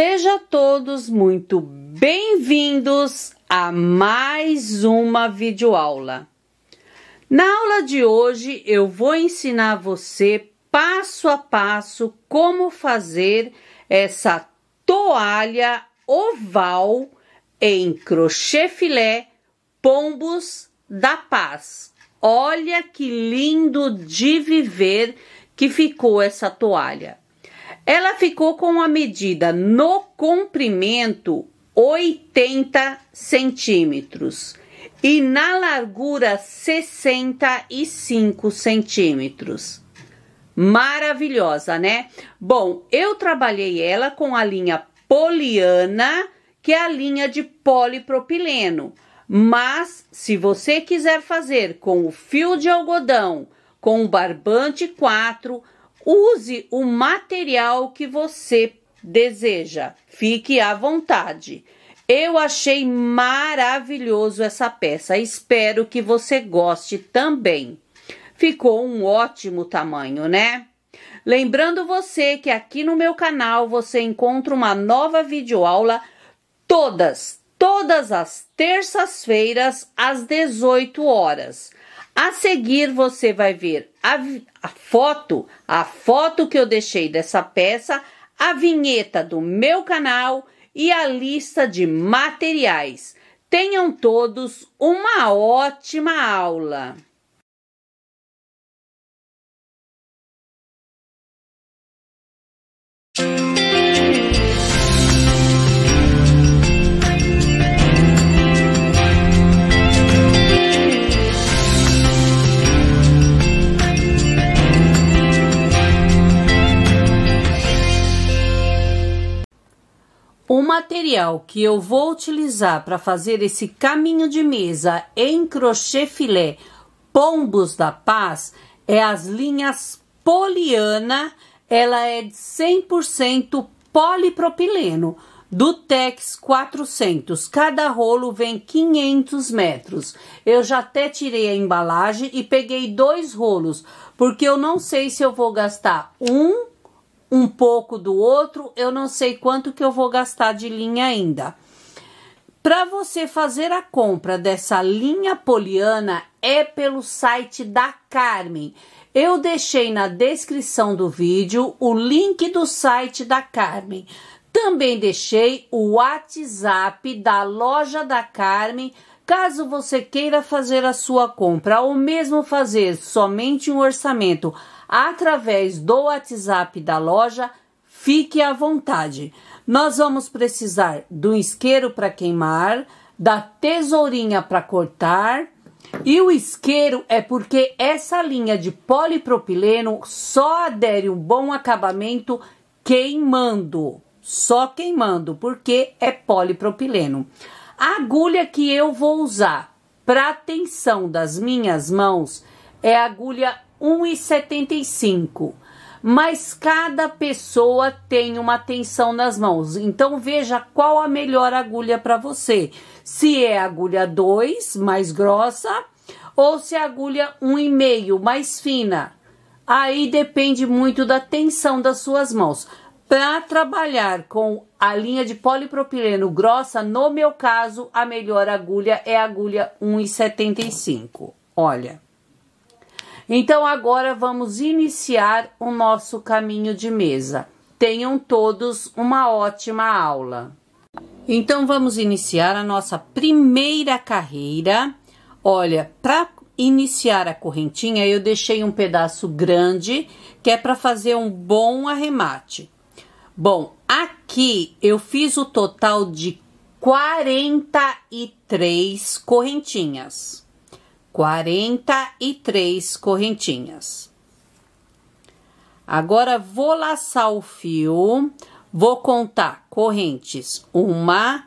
Sejam todos muito bem-vindos a mais uma videoaula. Na aula de hoje eu vou ensinar você passo a passo como fazer essa toalha oval em crochê filé Pombos da Paz. Olha que lindo de viver que ficou essa toalha. Ela ficou com a medida no comprimento 80 centímetros e na largura 65 centímetros. Maravilhosa, né? Bom, eu trabalhei ela com a linha poliana, que é a linha de polipropileno. Mas, se você quiser fazer com o fio de algodão, com o barbante 4, Use o material que você deseja. Fique à vontade. Eu achei maravilhoso essa peça. Espero que você goste também. Ficou um ótimo tamanho, né? Lembrando você que aqui no meu canal você encontra uma nova videoaula todas, todas as terças-feiras às 18 horas. A seguir você vai ver a, a foto, a foto que eu deixei dessa peça, a vinheta do meu canal e a lista de materiais. Tenham todos uma ótima aula! O material que eu vou utilizar para fazer esse caminho de mesa em crochê filé Pombos da Paz é as linhas Poliana, ela é de 100% polipropileno, do Tex 400. Cada rolo vem 500 metros. Eu já até tirei a embalagem e peguei dois rolos, porque eu não sei se eu vou gastar um um pouco do outro, eu não sei quanto que eu vou gastar de linha ainda. Para você fazer a compra dessa linha poliana é pelo site da Carmen. Eu deixei na descrição do vídeo o link do site da Carmen. Também deixei o WhatsApp da loja da Carmen, caso você queira fazer a sua compra ou mesmo fazer somente um orçamento através do WhatsApp da loja, fique à vontade. Nós vamos precisar do isqueiro para queimar, da tesourinha para cortar, e o isqueiro é porque essa linha de polipropileno só adere um bom acabamento queimando, só queimando, porque é polipropileno. A agulha que eu vou usar para a tensão das minhas mãos é a agulha 1,75. Mas cada pessoa tem uma tensão nas mãos. Então veja qual a melhor agulha para você. Se é agulha 2, mais grossa, ou se é agulha 1,5, mais fina. Aí depende muito da tensão das suas mãos. Para trabalhar com a linha de polipropileno grossa, no meu caso, a melhor agulha é a agulha 1,75. Olha. Então agora vamos iniciar o nosso caminho de mesa. Tenham todos uma ótima aula. Então vamos iniciar a nossa primeira carreira. Olha, para iniciar a correntinha, eu deixei um pedaço grande que é para fazer um bom arremate. Bom, aqui eu fiz o total de 43 correntinhas. 43 correntinhas. Agora vou laçar o fio, vou contar correntes: uma,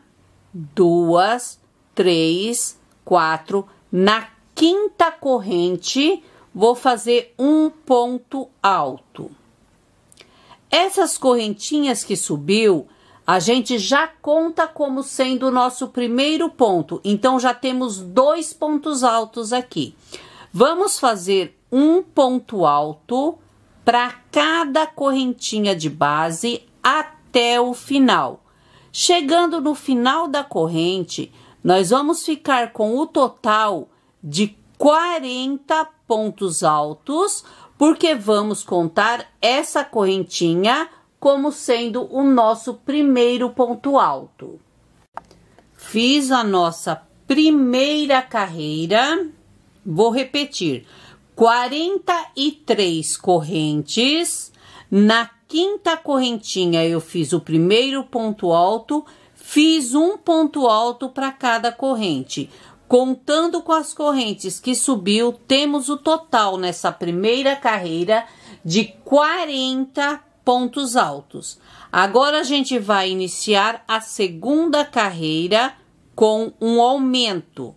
duas, três, quatro. Na quinta corrente, vou fazer um ponto alto. Essas correntinhas que subiu, a gente já conta como sendo o nosso primeiro ponto, então já temos dois pontos altos aqui. Vamos fazer um ponto alto para cada correntinha de base até o final. Chegando no final da corrente, nós vamos ficar com o total de 40 pontos altos, porque vamos contar essa correntinha como sendo o nosso primeiro ponto alto. Fiz a nossa primeira carreira, vou repetir, 43 correntes. Na quinta correntinha eu fiz o primeiro ponto alto, fiz um ponto alto para cada corrente. Contando com as correntes que subiu, temos o total nessa primeira carreira de 40 pontos altos. Agora a gente vai iniciar a segunda carreira com um aumento.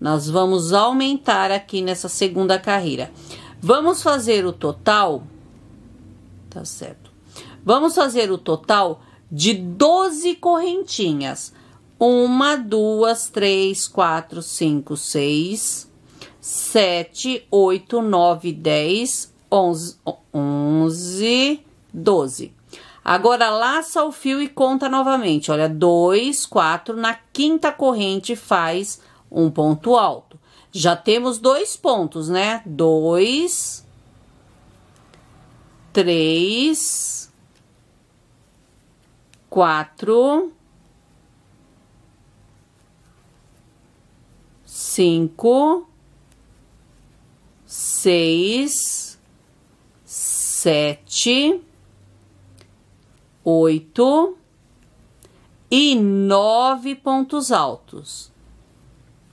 Nós vamos aumentar aqui nessa segunda carreira. Vamos fazer o total. Tá certo. Vamos fazer o total de 12 correntinhas. Uma, duas, três, quatro, cinco, seis, sete, oito, nove, dez, onze, onze, 12. Agora laça o fio e conta novamente. Olha, 2, 4, na quinta corrente faz um ponto alto. Já temos dois pontos, né? 2, 3, 4, 5, 6, 7, oito e nove pontos altos.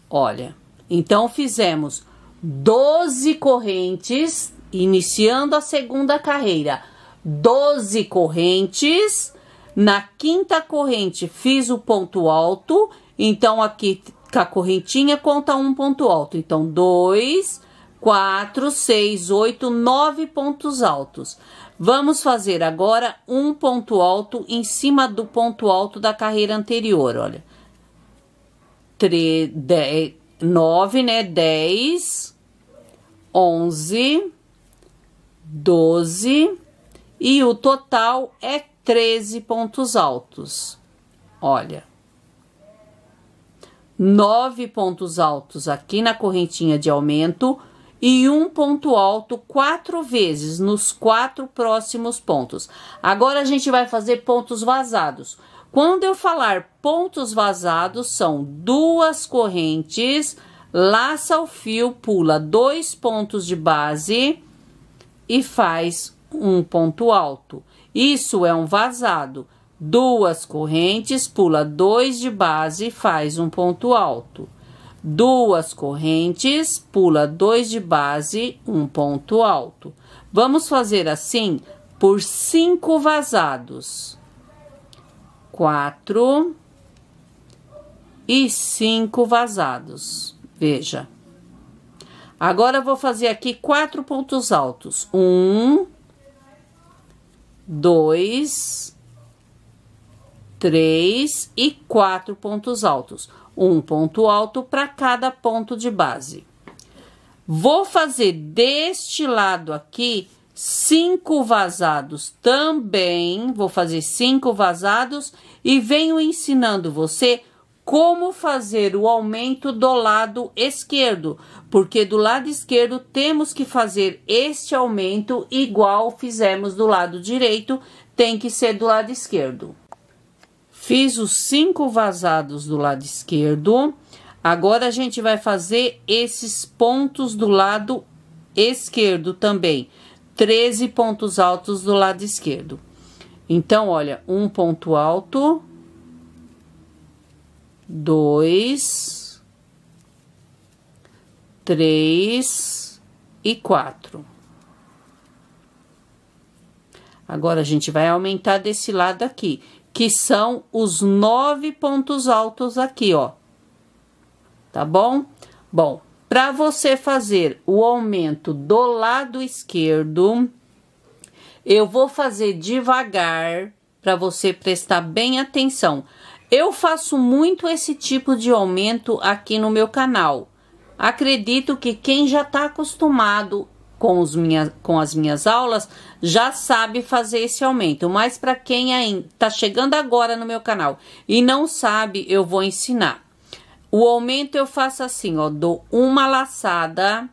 Olha, então fizemos doze correntes, iniciando a segunda carreira, doze correntes. Na quinta corrente fiz o ponto alto, então aqui com a correntinha conta um ponto alto. Então, dois, 4, 6, 8, 9 pontos altos. Vamos fazer agora um ponto alto em cima do ponto alto da carreira anterior, olha. 3, 10, 9, né? 10, 11, 12 e o total é 13 pontos altos. Olha. 9 pontos altos aqui na correntinha de aumento, e um ponto alto quatro vezes nos quatro próximos pontos. Agora a gente vai fazer pontos vazados. Quando eu falar pontos vazados, são duas correntes, laça o fio, pula dois pontos de base e faz um ponto alto. Isso é um vazado. Duas correntes, pula dois de base e faz um ponto alto duas correntes, pula dois de base, um ponto alto. Vamos fazer assim por cinco vazados. Quatro e cinco vazados. Veja. Agora vou fazer aqui quatro pontos altos. Um, dois, três e quatro pontos altos um ponto alto para cada ponto de base. Vou fazer deste lado aqui cinco vazados também, vou fazer cinco vazados e venho ensinando você como fazer o aumento do lado esquerdo, porque do lado esquerdo temos que fazer este aumento igual fizemos do lado direito, tem que ser do lado esquerdo. Fiz os cinco vazados do lado esquerdo. Agora, a gente vai fazer esses pontos do lado esquerdo também. 13 pontos altos do lado esquerdo. Então, olha, um ponto alto, dois, três e quatro. Agora, a gente vai aumentar desse lado aqui que são os nove pontos altos aqui, ó. Tá bom? Bom, para você fazer o aumento do lado esquerdo, eu vou fazer devagar para você prestar bem atenção. Eu faço muito esse tipo de aumento aqui no meu canal. Acredito que quem já está acostumado com, os minha, com as minhas aulas já sabe fazer esse aumento, mas para quem está chegando agora no meu canal e não sabe, eu vou ensinar. O aumento eu faço assim, ó, dou uma laçada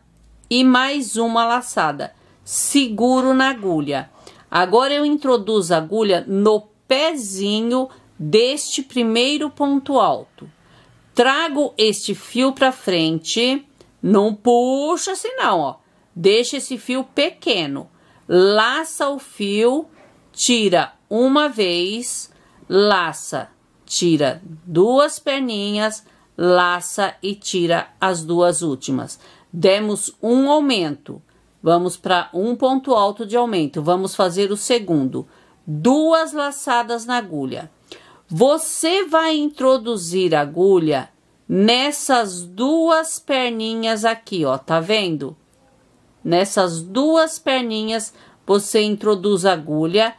e mais uma laçada, seguro na agulha. Agora eu introduzo a agulha no pezinho deste primeiro ponto alto. Trago este fio para frente, não puxa assim não, ó. Deixa esse fio pequeno, laça o fio, tira uma vez, laça, tira duas perninhas, laça e tira as duas últimas. Demos um aumento, vamos para um ponto alto de aumento, vamos fazer o segundo. Duas laçadas na agulha. Você vai introduzir a agulha nessas duas perninhas aqui, ó, tá vendo? Nessas duas perninhas, você introduz a agulha,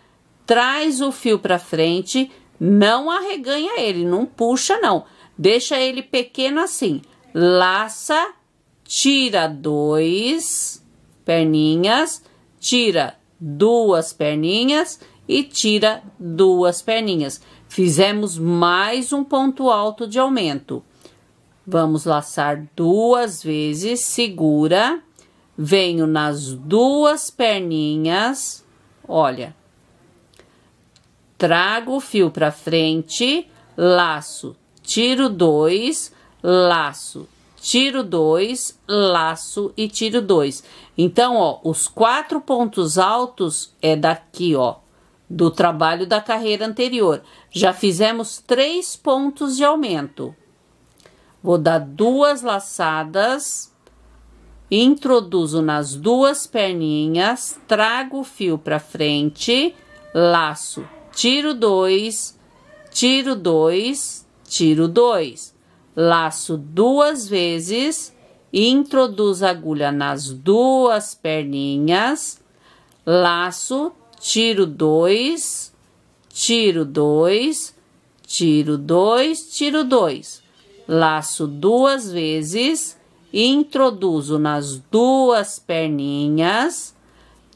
traz o fio para frente, não arreganha ele, não puxa não. Deixa ele pequeno assim. Laça, tira dois perninhas, tira duas perninhas e tira duas perninhas. Fizemos mais um ponto alto de aumento. Vamos laçar duas vezes, segura venho nas duas perninhas, olha, trago o fio para frente, laço, tiro dois, laço, tiro dois, laço e tiro dois. Então, ó, os quatro pontos altos é daqui, ó, do trabalho da carreira anterior. Já fizemos três pontos de aumento. Vou dar duas laçadas introduzo nas duas perninhas, trago o fio para frente, laço, tiro dois, tiro dois, tiro dois, laço duas vezes, introduzo a agulha nas duas perninhas, laço, tiro dois, tiro dois, tiro dois, tiro dois, laço duas vezes introduzo nas duas perninhas,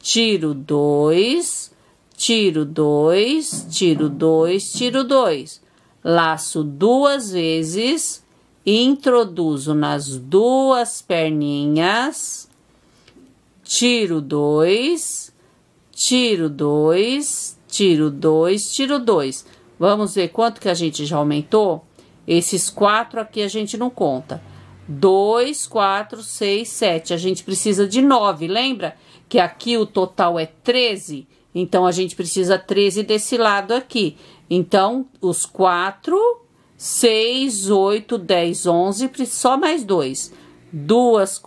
tiro dois, tiro dois, tiro dois, tiro dois, laço duas vezes, introduzo nas duas perninhas, tiro dois, tiro dois, tiro dois, tiro dois. Vamos ver quanto que a gente já aumentou? Esses quatro aqui a gente não conta. 2, 4, 6, 7. A gente precisa de 9, lembra? Que aqui o total é 13, então a gente precisa 13 desse lado aqui. Então, os 4, 6, 8, 10, 11, só mais 2. Duas,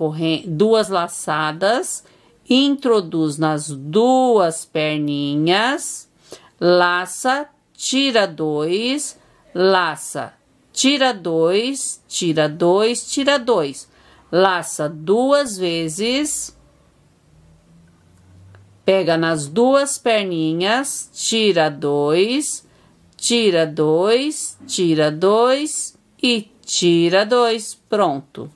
duas laçadas, introduz nas duas perninhas, laça, tira 2, laça, tira dois, tira dois, tira dois, laça duas vezes, pega nas duas perninhas, tira dois, tira dois, tira dois e tira dois, pronto.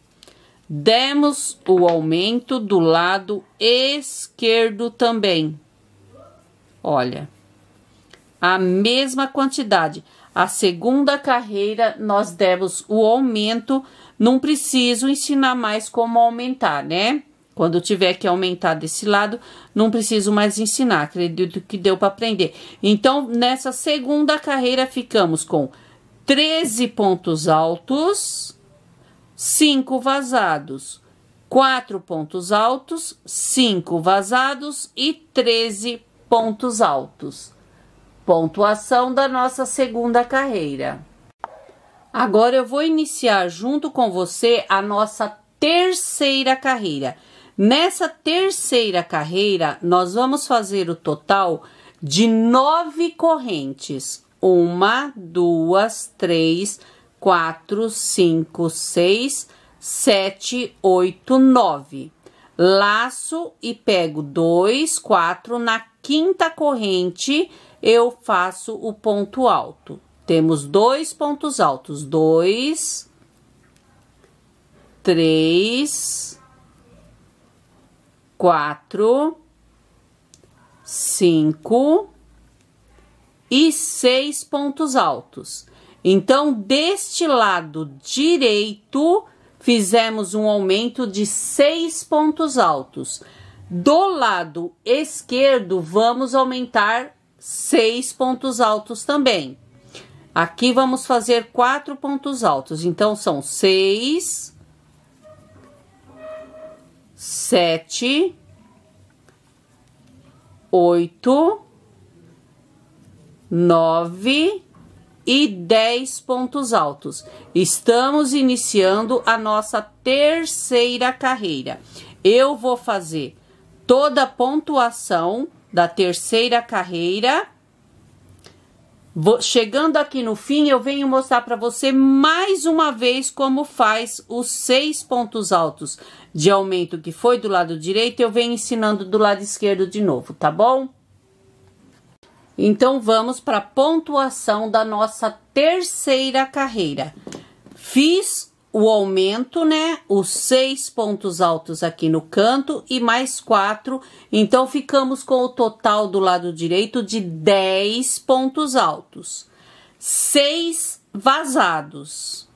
Demos o aumento do lado esquerdo também. Olha, a mesma quantidade. A segunda carreira, nós demos o aumento. Não preciso ensinar mais como aumentar, né? Quando tiver que aumentar desse lado, não preciso mais ensinar. Acredito que deu para aprender. Então, nessa segunda carreira, ficamos com 13 pontos altos, 5 vazados, 4 pontos altos, 5 vazados e 13 pontos altos. Pontuação da nossa segunda carreira. Agora eu vou iniciar junto com você a nossa terceira carreira. Nessa terceira carreira, nós vamos fazer o total de nove correntes. Uma, duas, três, quatro, cinco, seis, sete, oito, nove. Laço e pego dois, quatro na quinta corrente eu faço o ponto alto. Temos dois pontos altos, dois, três, quatro, cinco e seis pontos altos. Então, deste lado direito, fizemos um aumento de seis pontos altos. Do lado esquerdo, vamos aumentar seis pontos altos também. Aqui vamos fazer quatro pontos altos, então são seis, sete, oito, nove e dez pontos altos. Estamos iniciando a nossa terceira carreira. Eu vou fazer toda a pontuação da terceira carreira. Vou, chegando aqui no fim, eu venho mostrar para você mais uma vez como faz os seis pontos altos de aumento que foi do lado direito. Eu venho ensinando do lado esquerdo de novo, tá bom? Então, vamos para a pontuação da nossa terceira carreira. Fiz o aumento, né? Os seis pontos altos aqui no canto e mais quatro. Então, ficamos com o total do lado direito de 10 pontos altos. Seis vazados.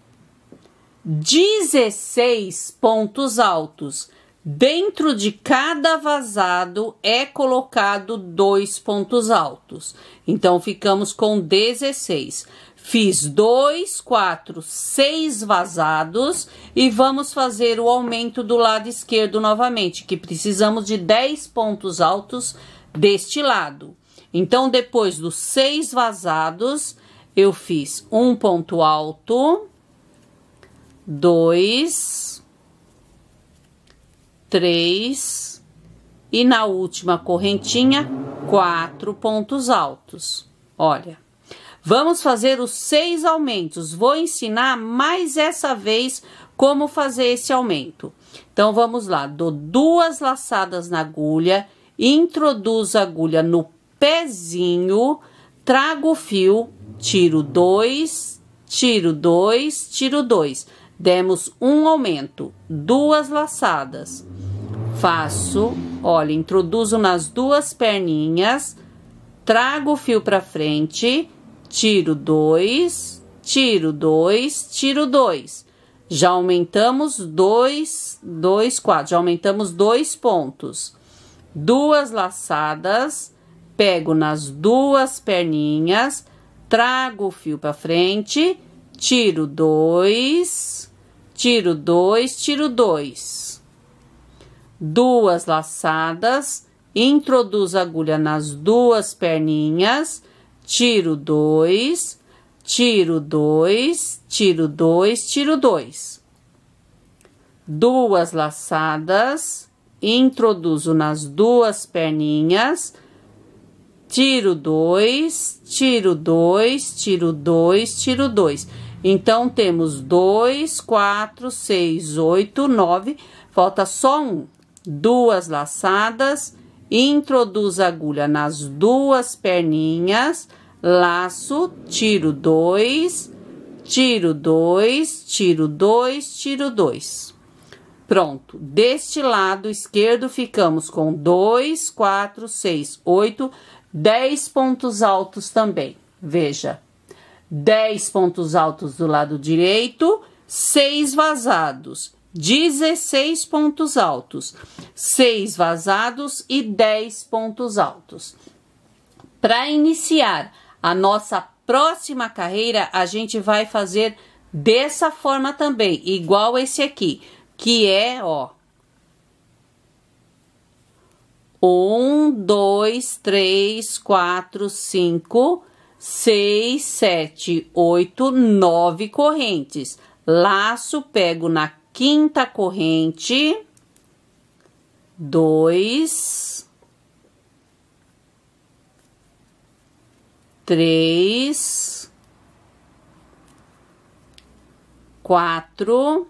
16 pontos altos. Dentro de cada vazado é colocado dois pontos altos. Então, ficamos com 16. Fiz dois, quatro, seis vazados e vamos fazer o aumento do lado esquerdo novamente, que precisamos de 10 pontos altos deste lado. Então, depois dos seis vazados, eu fiz um ponto alto, dois, três e na última correntinha, quatro pontos altos. Olha. Vamos fazer os seis aumentos. Vou ensinar mais essa vez como fazer esse aumento. Então, vamos lá. Dou duas laçadas na agulha, introduzo a agulha no pezinho, trago o fio, tiro dois, tiro dois, tiro dois. Demos um aumento, duas laçadas. Faço, olha, introduzo nas duas perninhas, trago o fio para frente tiro 2, tiro 2, tiro 2. Já aumentamos 2, 2, 4, já aumentamos 2 pontos. Duas laçadas, pego nas duas perninhas, trago o fio para frente, tiro 2, tiro 2, tiro 2. Duas laçadas, introduzo a agulha nas duas perninhas, tiro dois, tiro dois, tiro dois, tiro dois. Duas laçadas, introduzo nas duas perninhas, tiro dois, tiro dois, tiro dois, tiro dois. Então, temos dois, quatro, seis, oito, nove, falta só um. Duas laçadas, introduzo a agulha nas duas perninhas, laço, tiro dois, tiro dois, tiro dois, tiro dois. Pronto, deste lado esquerdo ficamos com dois, quatro, seis, oito, dez pontos altos também. Veja, dez pontos altos do lado direito, seis vazados, 16 pontos altos, 6 vazados e 10 pontos altos. Para iniciar a nossa próxima carreira a gente vai fazer dessa forma também, igual esse aqui, que é, ó. Um, dois, três, quatro, cinco, seis, sete, oito, nove correntes. Laço, pego na quinta corrente, dois, três, quatro,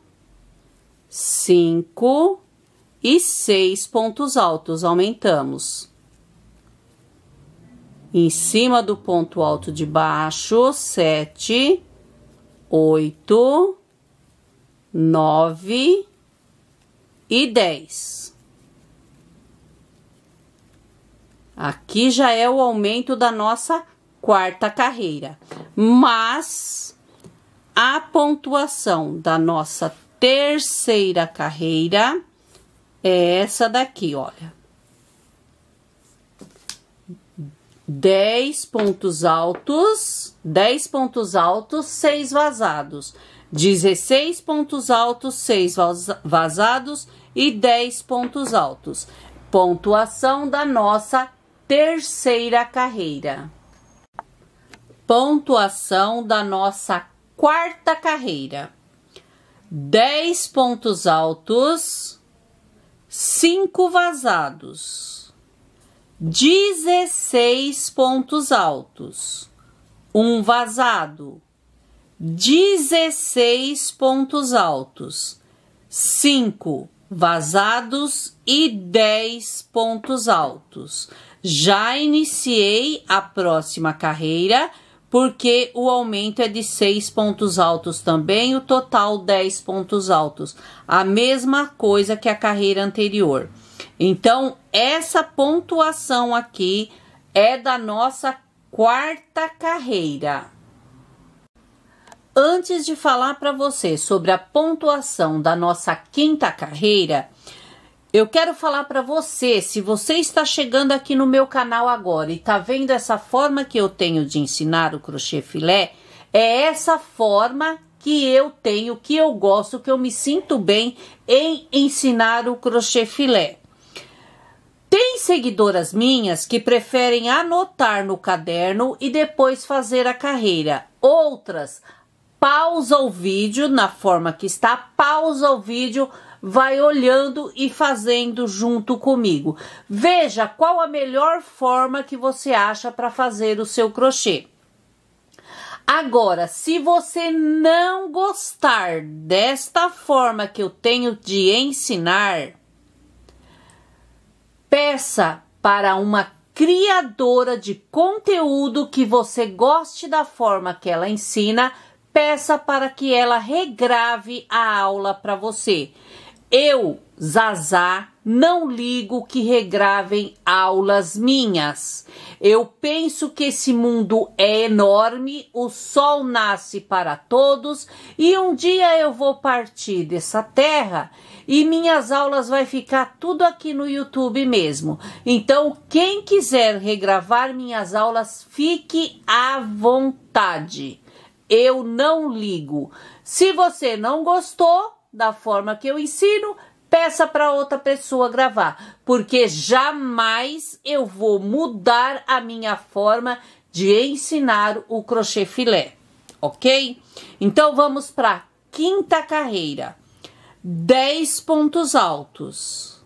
cinco e seis pontos altos. Aumentamos. Em cima do ponto alto de baixo, sete, oito, nove e dez. Aqui já é o aumento da nossa quarta carreira. Mas a pontuação da nossa terceira carreira é essa daqui, olha. 10 pontos altos, 10 pontos altos, 6 vazados. 16 pontos altos, 6 vazados e 10 pontos altos. Pontuação da nossa terceira carreira pontuação da nossa quarta carreira. 10 pontos altos, 5 vazados. 16 pontos altos, 1 vazado. 16 pontos altos, 5 vazados e 10 pontos altos. Já iniciei a próxima carreira porque o aumento é de 6 pontos altos também, o total 10 pontos altos. A mesma coisa que a carreira anterior. Então, essa pontuação aqui é da nossa quarta carreira. Antes de falar para você sobre a pontuação da nossa quinta carreira, eu quero falar para você, se você está chegando aqui no meu canal agora e está vendo essa forma que eu tenho de ensinar o crochê filé, é essa forma que eu tenho, que eu gosto, que eu me sinto bem em ensinar o crochê filé. Tem seguidoras minhas que preferem anotar no caderno e depois fazer a carreira. Outras pausa o vídeo na forma que está, pausa o vídeo vai olhando e fazendo junto comigo. Veja qual a melhor forma que você acha para fazer o seu crochê. Agora, se você não gostar desta forma que eu tenho de ensinar, peça para uma criadora de conteúdo que você goste da forma que ela ensina, peça para que ela regrave a aula para você. Eu, Zazá, não ligo que regravem aulas minhas. Eu penso que esse mundo é enorme, o sol nasce para todos e um dia eu vou partir dessa terra e minhas aulas vai ficar tudo aqui no YouTube mesmo. Então, quem quiser regravar minhas aulas, fique à vontade. Eu não ligo. Se você não gostou, da forma que eu ensino, peça para outra pessoa gravar, porque jamais eu vou mudar a minha forma de ensinar o crochê filé, ok? Então vamos para quinta carreira. 10 pontos altos,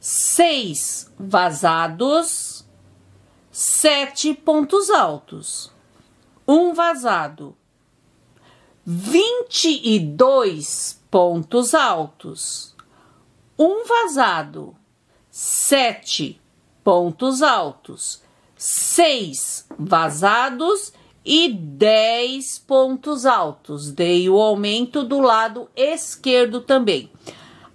6 vazados, 7 pontos altos, 1 um vazado, 22 Pontos altos: um vazado, sete pontos altos, seis vazados e dez pontos altos. Dei o aumento do lado esquerdo também.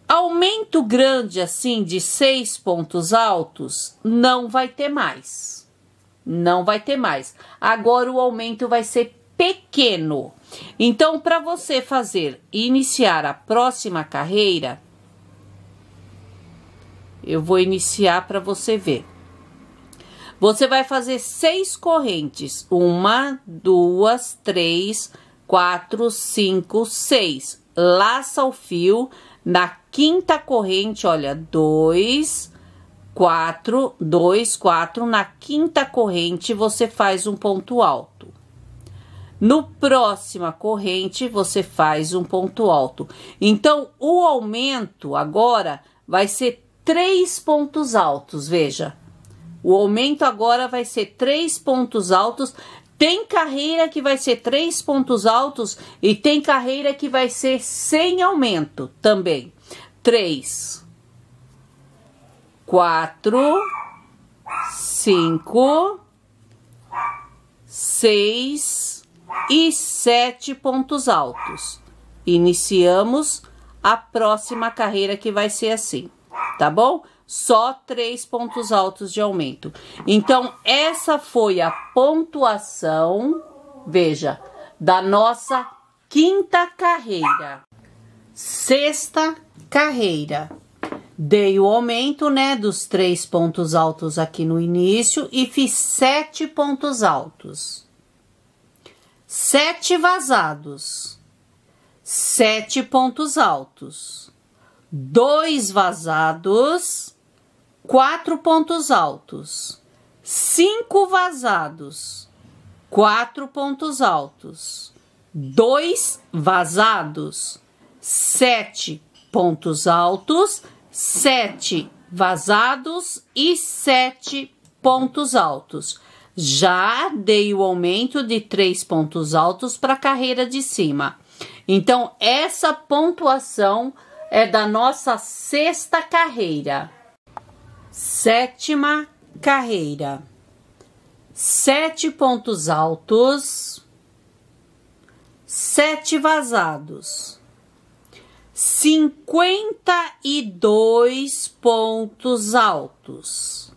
Aumento grande assim de seis pontos altos não vai ter mais. Não vai ter mais. Agora o aumento vai ser pequeno. Então, para você fazer e iniciar a próxima carreira, eu vou iniciar para você ver. Você vai fazer seis correntes: uma, duas, três, quatro, cinco, seis. Laça o fio na quinta corrente, olha, dois, quatro, dois, quatro. Na quinta corrente, você faz um ponto alto. No próxima corrente, você faz um ponto alto. Então, o aumento agora vai ser três pontos altos, veja. O aumento agora vai ser três pontos altos. Tem carreira que vai ser três pontos altos e tem carreira que vai ser sem aumento também. Três, quatro, cinco, seis e sete pontos altos. Iniciamos a próxima carreira que vai ser assim, tá bom? Só três pontos altos de aumento. Então, essa foi a pontuação, veja, da nossa quinta carreira. Sexta carreira. Dei o aumento, né, dos três pontos altos aqui no início e fiz sete pontos altos sete vazados, sete pontos altos, dois vazados, quatro pontos altos, cinco vazados, quatro pontos altos, dois vazados, sete pontos altos, sete vazados e sete pontos altos. Já dei o aumento de três pontos altos para a carreira de cima. Então, essa pontuação é da nossa sexta carreira. Sétima carreira. Sete pontos altos. Sete vazados. 52 pontos altos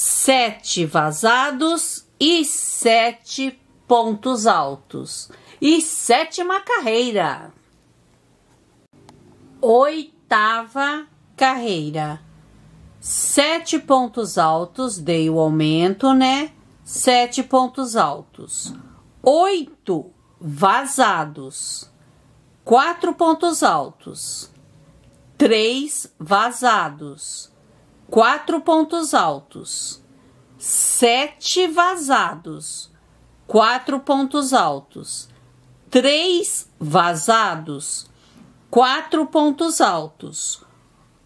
sete vazados e sete pontos altos. E sétima carreira. Oitava carreira. Sete pontos altos, dei o aumento, né? Sete pontos altos. Oito vazados. Quatro pontos altos. Três vazados quatro pontos altos, sete vazados, quatro pontos altos, três vazados, quatro pontos altos,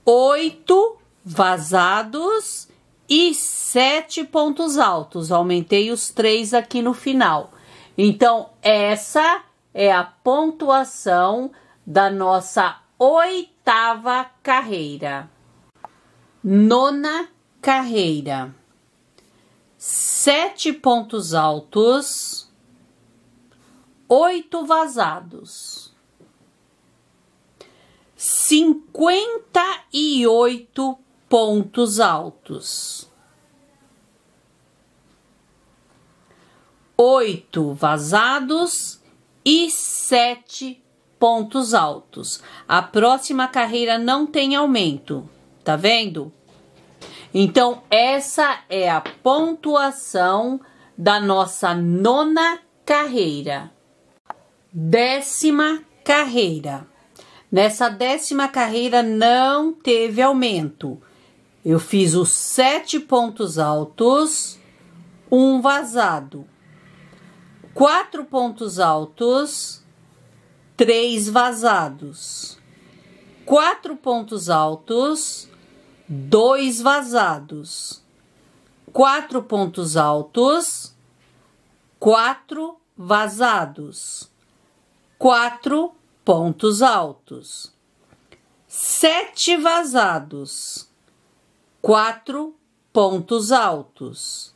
oito vazados e sete pontos altos. Aumentei os três aqui no final. Então, essa é a pontuação da nossa oitava carreira. Nona carreira. Sete pontos altos, oito vazados, cinquenta e oito pontos altos, oito vazados e sete pontos altos. A próxima carreira não tem aumento. Tá vendo? Então, essa é a pontuação da nossa nona carreira. Décima carreira. Nessa décima carreira não teve aumento. Eu fiz os sete pontos altos, um vazado. Quatro pontos altos, três vazados. Quatro pontos altos, dois vazados, quatro pontos altos, quatro vazados, quatro pontos altos, sete vazados, quatro pontos altos,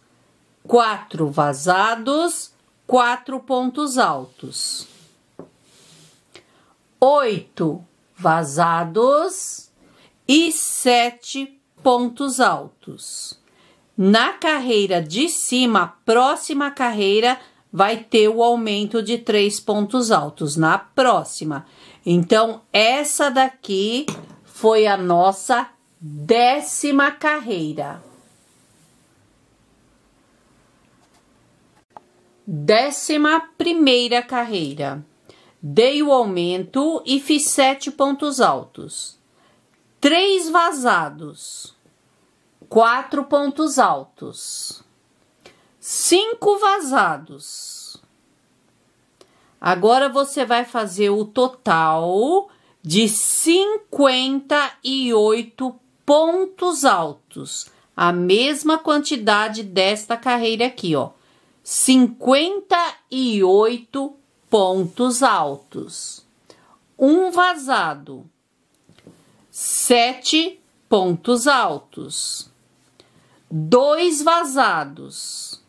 quatro vazados, quatro pontos altos, oito vazados e sete pontos altos. Na carreira de cima, a próxima carreira vai ter o aumento de três pontos altos na próxima. Então, essa daqui foi a nossa décima carreira. Décima primeira carreira. Dei o aumento e fiz sete pontos altos. Três vazados, quatro pontos altos, cinco vazados. Agora você vai fazer o total de 58 pontos altos. A mesma quantidade desta carreira aqui, ó. 58 pontos altos. Um vazado sete pontos altos, dois vazados,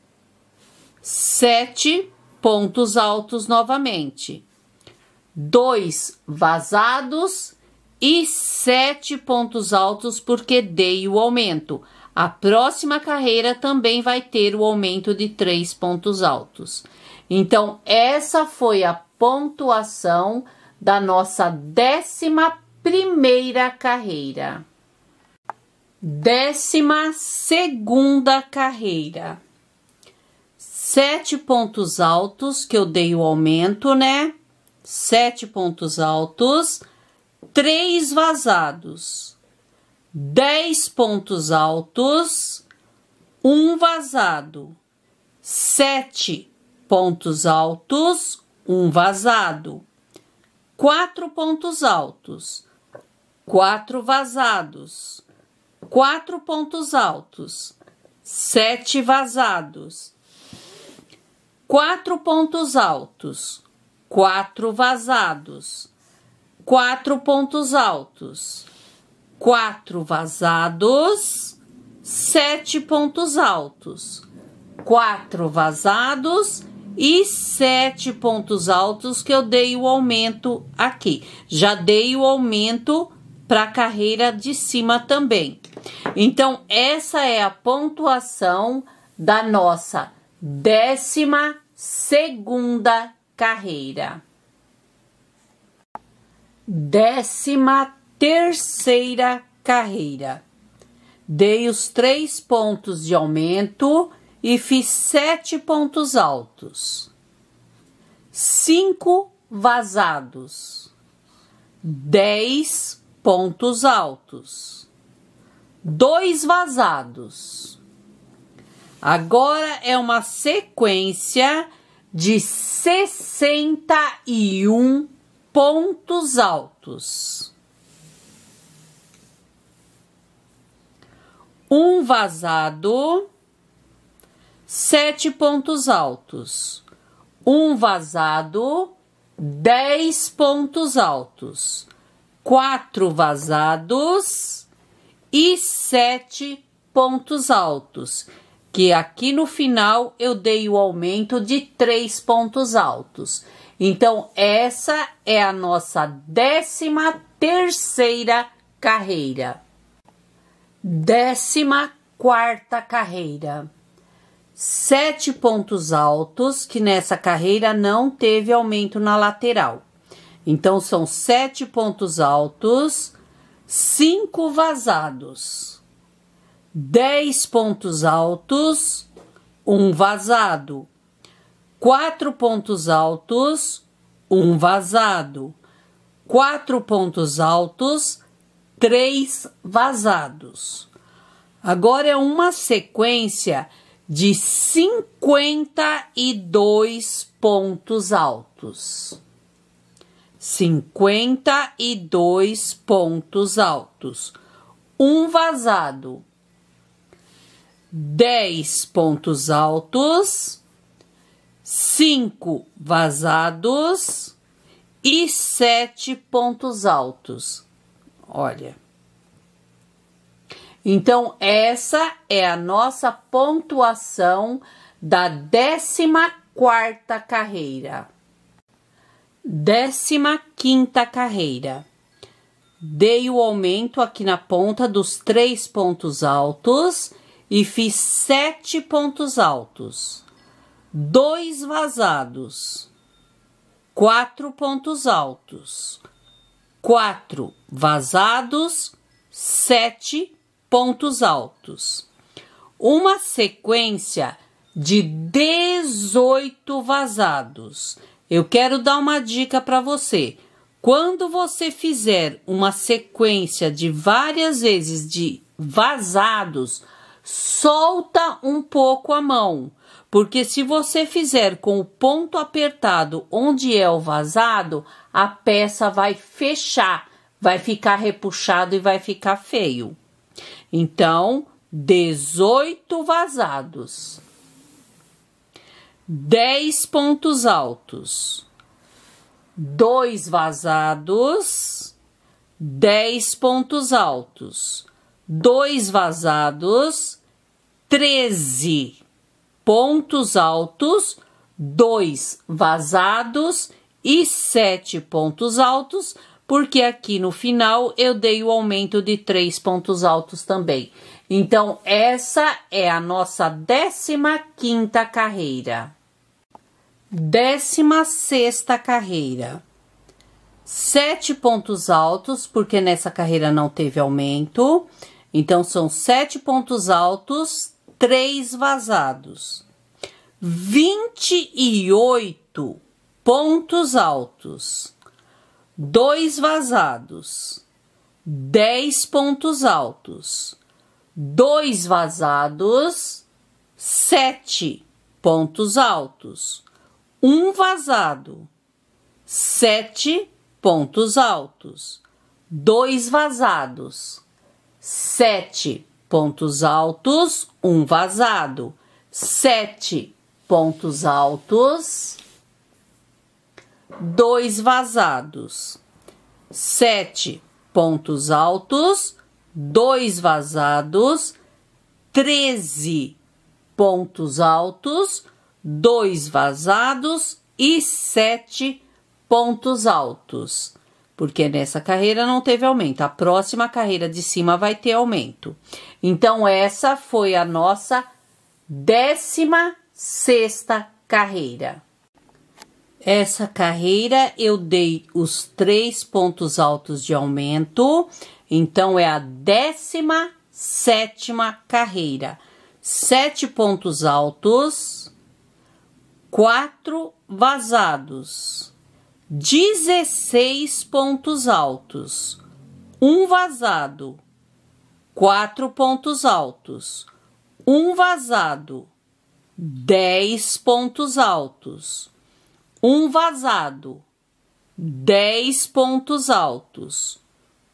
sete pontos altos novamente, dois vazados e sete pontos altos porque dei o aumento. A próxima carreira também vai ter o aumento de três pontos altos. Então, essa foi a pontuação da nossa décima primeira carreira. Décima segunda carreira. Sete pontos altos que eu dei o aumento, né? Sete pontos altos, três vazados. Dez pontos altos, um vazado. Sete pontos altos, um vazado. Quatro pontos altos quatro vazados, quatro pontos altos, sete vazados, quatro pontos altos, quatro vazados, quatro pontos altos, quatro vazados, sete pontos altos, quatro vazados e sete pontos altos que eu dei o aumento aqui. Já dei o aumento para a carreira de cima também. Então, essa é a pontuação da nossa décima segunda carreira. Décima terceira carreira. Dei os três pontos de aumento e fiz sete pontos altos. Cinco vazados. Dez Pontos altos. Dois vazados. Agora é uma sequência de 61 pontos altos. Um vazado, sete pontos altos. Um vazado, dez pontos altos quatro vazados e sete pontos altos, que aqui no final eu dei o aumento de três pontos altos. Então, essa é a nossa décima terceira carreira. Décima quarta carreira. Sete pontos altos, que nessa carreira não teve aumento na lateral. Então são sete pontos altos, cinco vazados. Dez pontos altos, um vazado. Quatro pontos altos, um vazado. Quatro pontos altos, três vazados. Agora é uma sequência de 52 pontos altos. 52 pontos altos, um vazado, 10 pontos altos, 5 vazados e 7 pontos altos. Olha. Então, essa é a nossa pontuação da 14 quarta carreira. Décima quinta carreira. Dei o aumento aqui na ponta dos três pontos altos e fiz sete pontos altos, dois vazados, quatro pontos altos, quatro vazados, sete pontos altos. Uma sequência de dezoito vazados eu quero dar uma dica para você. Quando você fizer uma sequência de várias vezes de vazados, solta um pouco a mão, porque se você fizer com o ponto apertado onde é o vazado, a peça vai fechar, vai ficar repuxado e vai ficar feio. Então, 18 vazados. 10 pontos altos, 2 vazados, 10 pontos altos, 2 vazados, 13 pontos altos, 2 vazados e 7 pontos altos, porque aqui no final eu dei o aumento de 3 pontos altos também. Então, essa é a nossa 15 quinta carreira. 16 carreira. Sete pontos altos, porque nessa carreira não teve aumento. Então, são sete pontos altos, três vazados. 28 pontos altos, dois vazados, 10 pontos altos, dois vazados, sete pontos altos um vazado, sete pontos altos, dois vazados, sete pontos altos, um vazado, sete pontos altos, dois vazados, sete pontos altos, dois vazados, treze pontos altos, dois vazados e sete pontos altos. Porque nessa carreira não teve aumento, a próxima carreira de cima vai ter aumento. Então, essa foi a nossa décima sexta carreira. Essa carreira eu dei os três pontos altos de aumento, então é a décima sétima carreira. Sete pontos altos, quatro vazados, 16 pontos altos, um vazado, quatro pontos altos, um vazado, 10 pontos altos, um vazado, 10 pontos altos,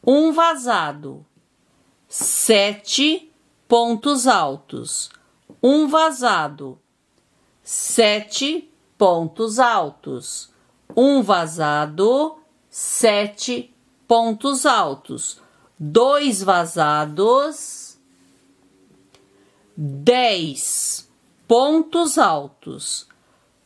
um vazado, 7 pontos altos, um vazado sete pontos altos. Um vazado, sete pontos altos. Dois vazados, dez pontos altos.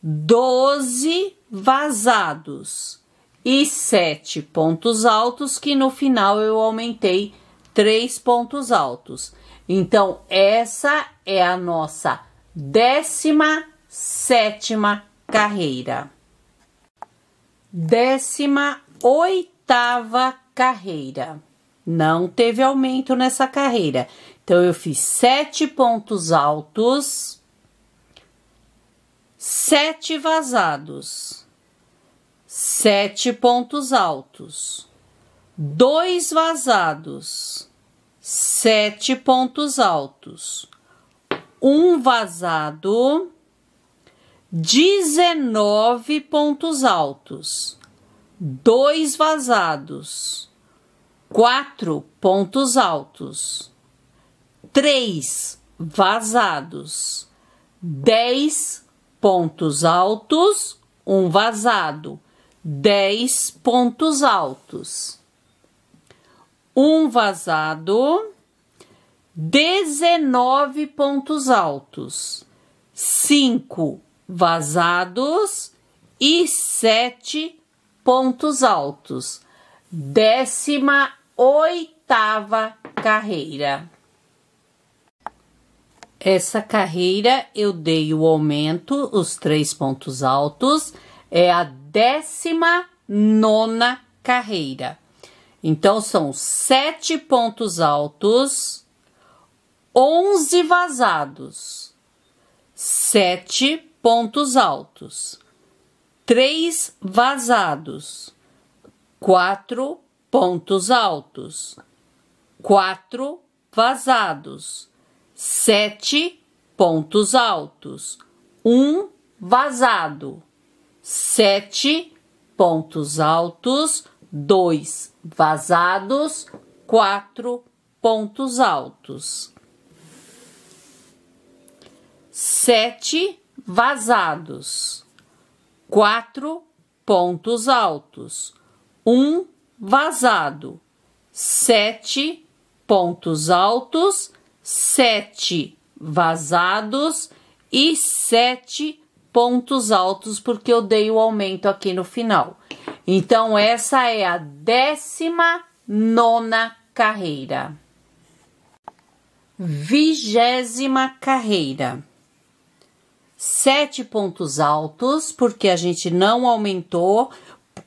Doze vazados e sete pontos altos, que no final eu aumentei três pontos altos. Então, essa é a nossa décima sétima carreira. Décima oitava carreira. Não teve aumento nessa carreira. Então, eu fiz sete pontos altos, sete vazados, sete pontos altos, dois vazados, sete pontos altos, um vazado 19 pontos altos, dois vazados, quatro pontos altos, três vazados, dez pontos altos, um vazado, dez pontos altos, um vazado, 19 pontos altos, cinco vazados e sete pontos altos. Décima oitava carreira. Essa carreira eu dei o aumento, os três pontos altos, é a décima nona carreira. Então, são sete pontos altos, onze vazados, sete pontos altos, três vazados, quatro pontos altos, quatro vazados, sete pontos altos, um vazado, sete pontos altos, dois vazados, quatro pontos altos. Sete vazados. Quatro pontos altos. Um vazado. Sete pontos altos. Sete vazados. E sete pontos altos, porque eu dei o aumento aqui no final. Então, essa é a décima nona carreira. Vigésima carreira sete pontos altos, porque a gente não aumentou,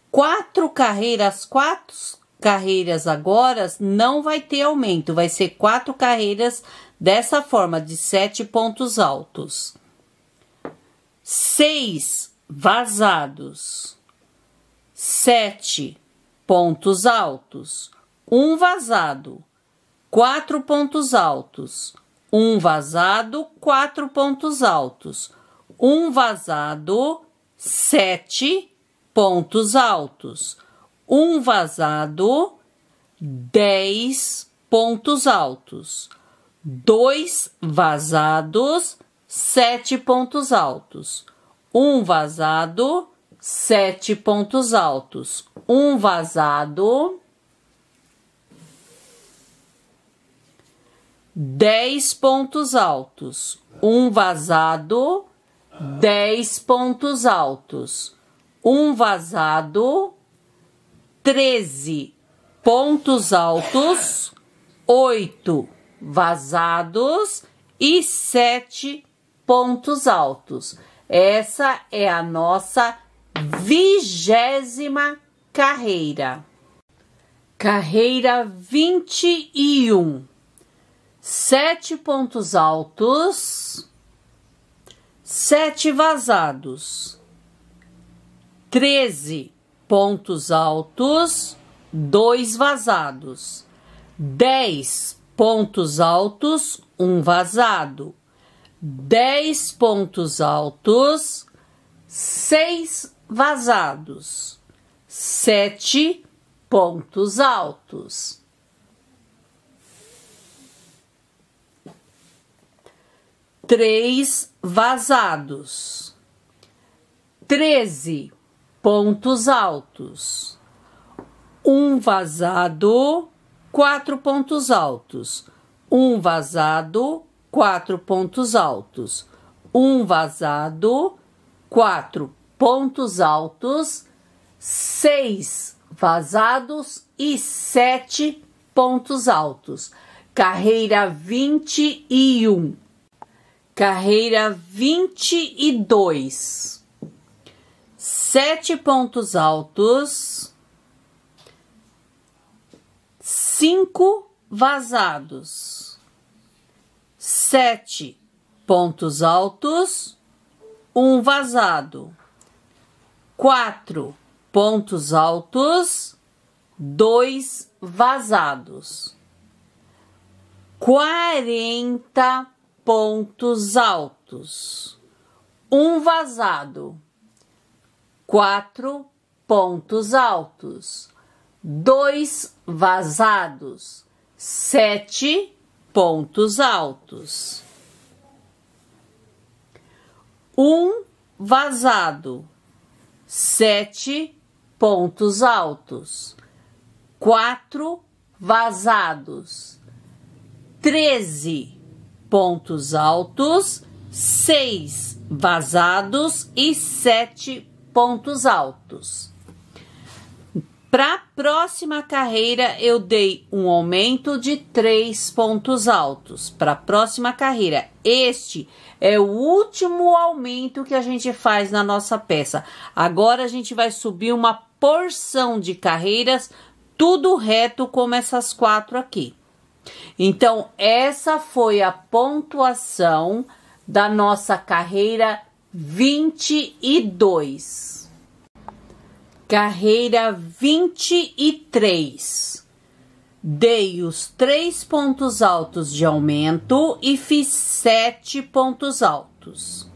quatro carreiras, quatro carreiras agora não vai ter aumento, vai ser quatro carreiras dessa forma, de sete pontos altos. Seis vazados, sete pontos altos, um vazado, quatro pontos altos, um vazado, quatro pontos altos um vazado, sete pontos altos. Um vazado, dez pontos altos. Dois vazados, sete pontos altos. Um vazado, sete pontos altos. Um vazado, dez pontos altos. Um vazado, 10 pontos altos, um vazado, 13 pontos altos, 8 vazados e 7 pontos altos. Essa é a nossa vigésima carreira. Carreira 21. Sete pontos altos, sete vazados, treze pontos altos, dois vazados, dez pontos altos, um vazado, dez pontos altos, seis vazados, sete pontos altos. três vazados, treze pontos altos, um vazado, quatro pontos altos, um vazado, quatro pontos altos, um vazado, quatro pontos altos, seis vazados e sete pontos altos. Carreira 21. Carreira 22. Sete pontos altos. Cinco vazados. Sete pontos altos. Um vazado. Quatro pontos altos. Dois vazados. Quarenta pontos altos, um vazado, quatro pontos altos, dois vazados, sete pontos altos, um vazado, sete pontos altos, quatro vazados, treze pontos altos, seis vazados e sete pontos altos. Para a próxima carreira, eu dei um aumento de três pontos altos. Para a próxima carreira, este é o último aumento que a gente faz na nossa peça. Agora a gente vai subir uma porção de carreiras, tudo reto como essas quatro aqui. Então, essa foi a pontuação da nossa carreira 22. Carreira 23. Dei os três pontos altos de aumento e fiz sete pontos altos.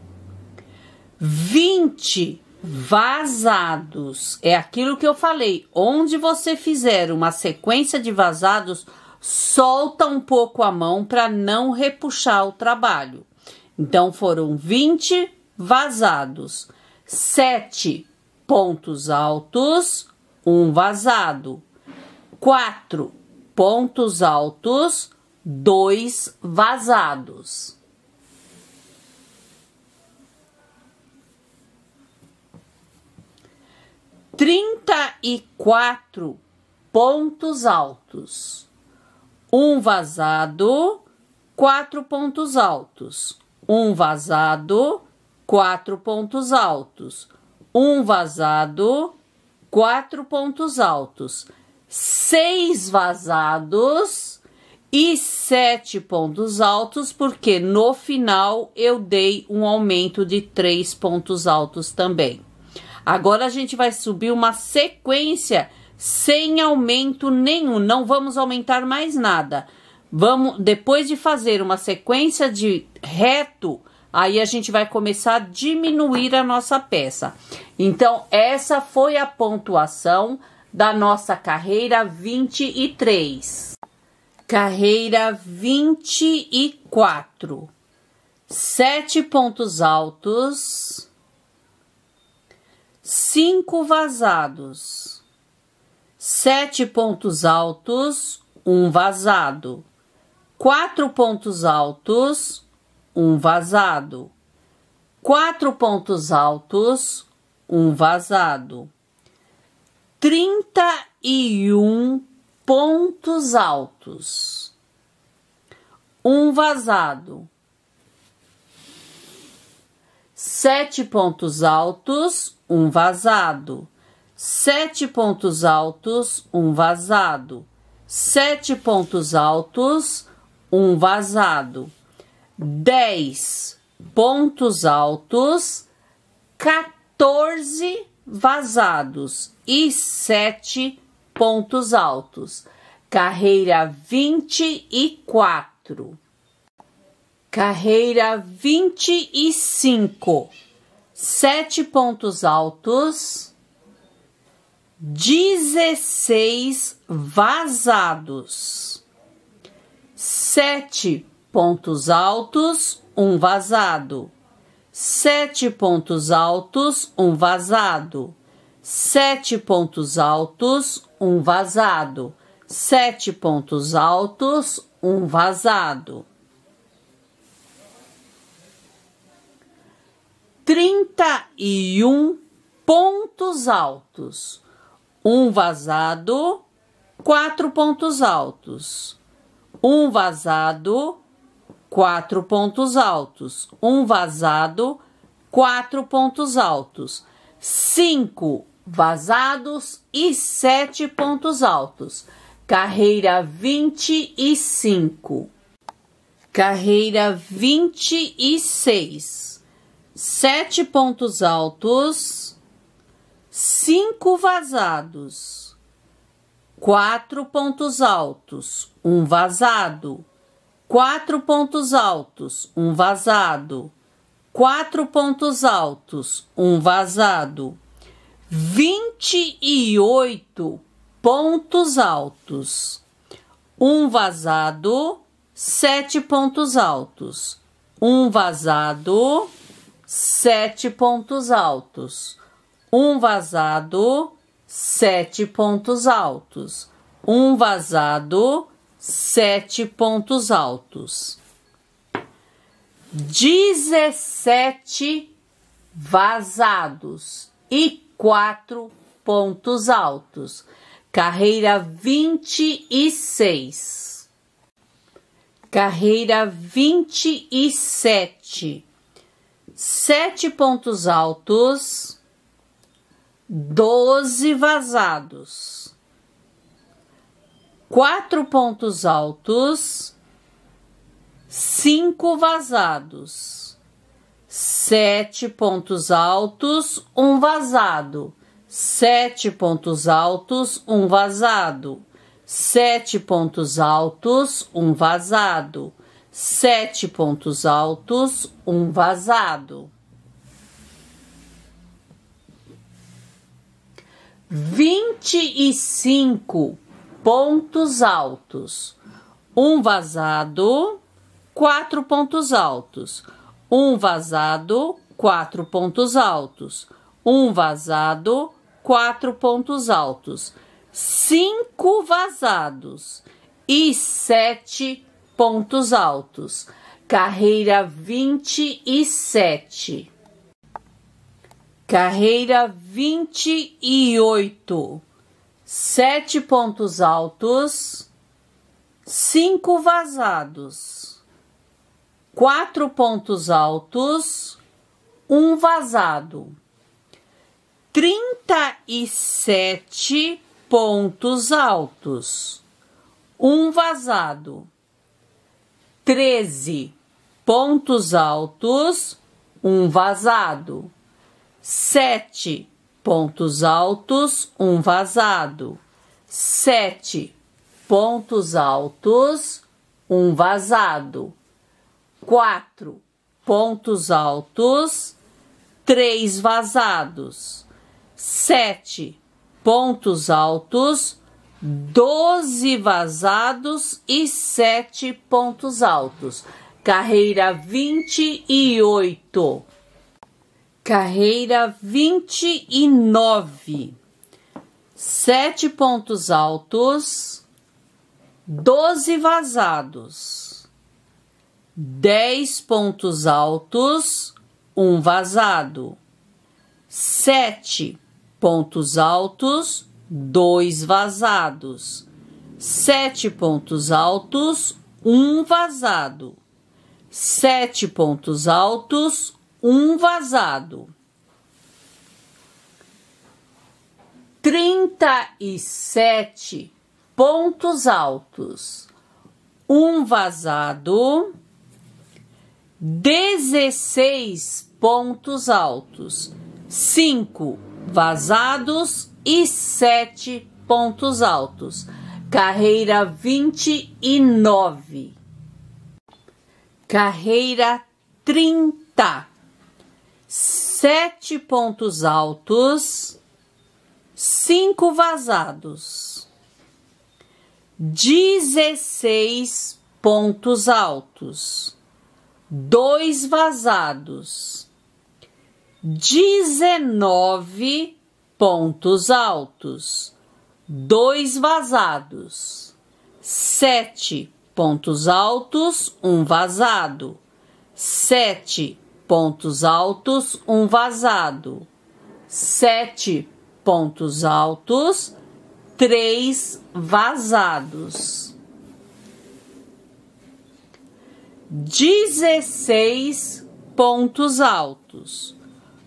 20 vazados. É aquilo que eu falei. Onde você fizer uma sequência de vazados, solta um pouco a mão para não repuxar o trabalho. Então foram 20 vazados, 7 pontos altos, um vazado, 4 pontos altos, dois vazados. Trinta e quatro pontos altos um vazado, quatro pontos altos, um vazado, quatro pontos altos, um vazado, quatro pontos altos, seis vazados e sete pontos altos, porque no final eu dei um aumento de três pontos altos também. Agora a gente vai subir uma sequência sem aumento nenhum, não vamos aumentar mais nada. Vamos depois de fazer uma sequência de reto, aí a gente vai começar a diminuir a nossa peça. Então, essa foi a pontuação da nossa carreira 23. Carreira 24. Sete pontos altos, cinco vazados. Sete pontos altos, um vazado. Quatro pontos altos, um vazado. Quatro pontos altos, um vazado. Trinta e um pontos altos. Um vazado. Sete pontos altos, um vazado Sete pontos altos, um vazado. Sete pontos altos, um vazado. Dez pontos altos, 14 vazados e sete pontos altos. Carreira 24. Carreira 25. Sete pontos altos dezesseis vazados, sete pontos altos, um vazado, sete pontos altos, um vazado, sete pontos altos, um vazado, sete pontos altos, um vazado. Trinta e um pontos altos um vazado, quatro pontos altos. Um vazado, quatro pontos altos. Um vazado, quatro pontos altos. Cinco vazados e sete pontos altos. Carreira 25. Carreira 26. Sete pontos altos cinco vazados, quatro pontos altos, um vazado, quatro pontos altos, um vazado, quatro pontos altos, um vazado, vinte e oito pontos altos, um vazado, sete pontos altos, um vazado, sete pontos altos um vazado, sete pontos altos. Um vazado, sete pontos altos. dezessete vazados e quatro pontos altos. Carreira vinte e seis Carreira vinte e sete sete pontos altos 12 vazados, quatro pontos altos, cinco vazados, sete pontos altos, um vazado, sete pontos altos, um vazado, sete pontos altos, um vazado, sete pontos altos, um vazado. 25 pontos altos. Um vazado, quatro pontos altos. Um vazado, quatro pontos altos. Um vazado, quatro pontos altos. Cinco vazados e sete pontos altos. Carreira 27. e Carreira 28. Sete pontos altos, cinco vazados, quatro pontos altos, um vazado, trinta e sete pontos altos, um vazado, treze pontos altos, um vazado sete pontos altos, um vazado. Sete pontos altos, um vazado. Quatro pontos altos, três vazados. Sete pontos altos, doze vazados e sete pontos altos. Carreira vinte e oito Carreira 29. Sete pontos altos, doze vazados, dez pontos altos, um vazado, sete pontos altos, dois vazados, sete pontos altos, um vazado, sete pontos altos, um vazado. 37 pontos altos, um vazado, 16 pontos altos, 5 vazados e 7 pontos altos. Carreira 29. Carreira 30 sete pontos altos, cinco vazados, dezesseis pontos altos, dois vazados, dezenove pontos altos, dois vazados, sete pontos altos, um vazado, sete pontos altos, um vazado. Sete pontos altos, três vazados. Dezesseis pontos altos,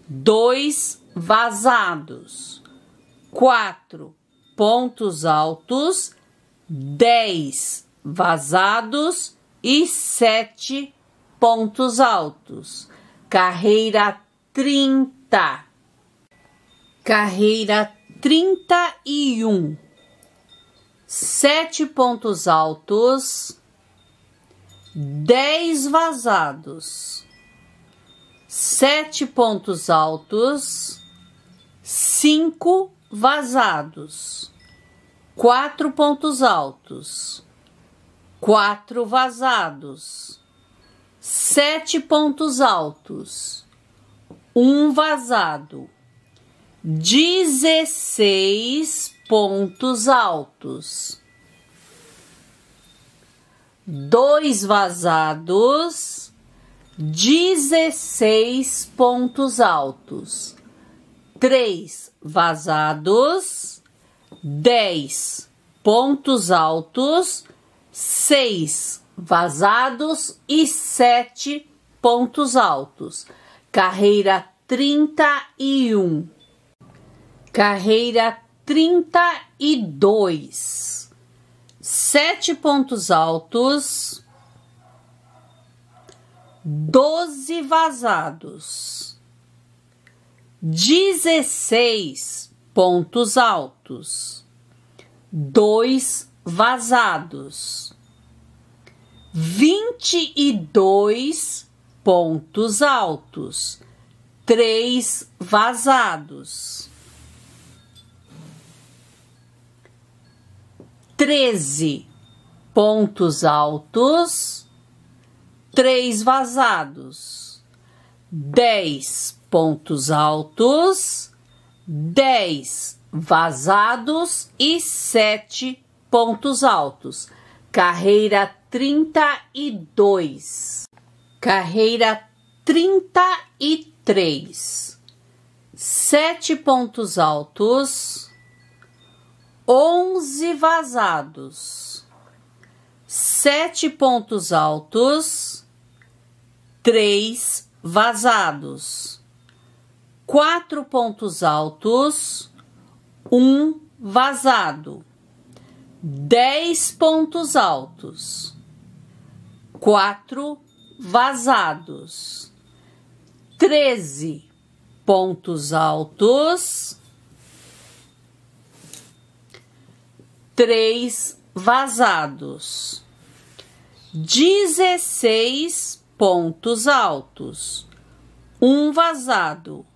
dois vazados, quatro pontos altos, dez vazados e sete pontos altos Carreira 30. Carreira 31. Sete pontos altos, dez vazados, sete pontos altos, cinco vazados, quatro pontos altos, quatro vazados Sete pontos altos. Um vazado. Dezesseis pontos altos. Dois vazados. Dezesseis pontos altos. Três vazados. Dez pontos altos. Seis vazados e sete pontos altos. Carreira 31. Carreira 32. Sete pontos altos. 12 vazados. 16 pontos altos. 2 vazados vinte e dois pontos altos, três vazados. Treze pontos altos, três vazados. Dez pontos altos, dez vazados e sete pontos altos. Carreira 32. Carreira 33. Sete pontos altos, onze vazados, sete pontos altos, três vazados, quatro pontos altos, um vazado, dez pontos altos quatro vazados, treze pontos altos, três vazados, dezesseis pontos altos, um vazado,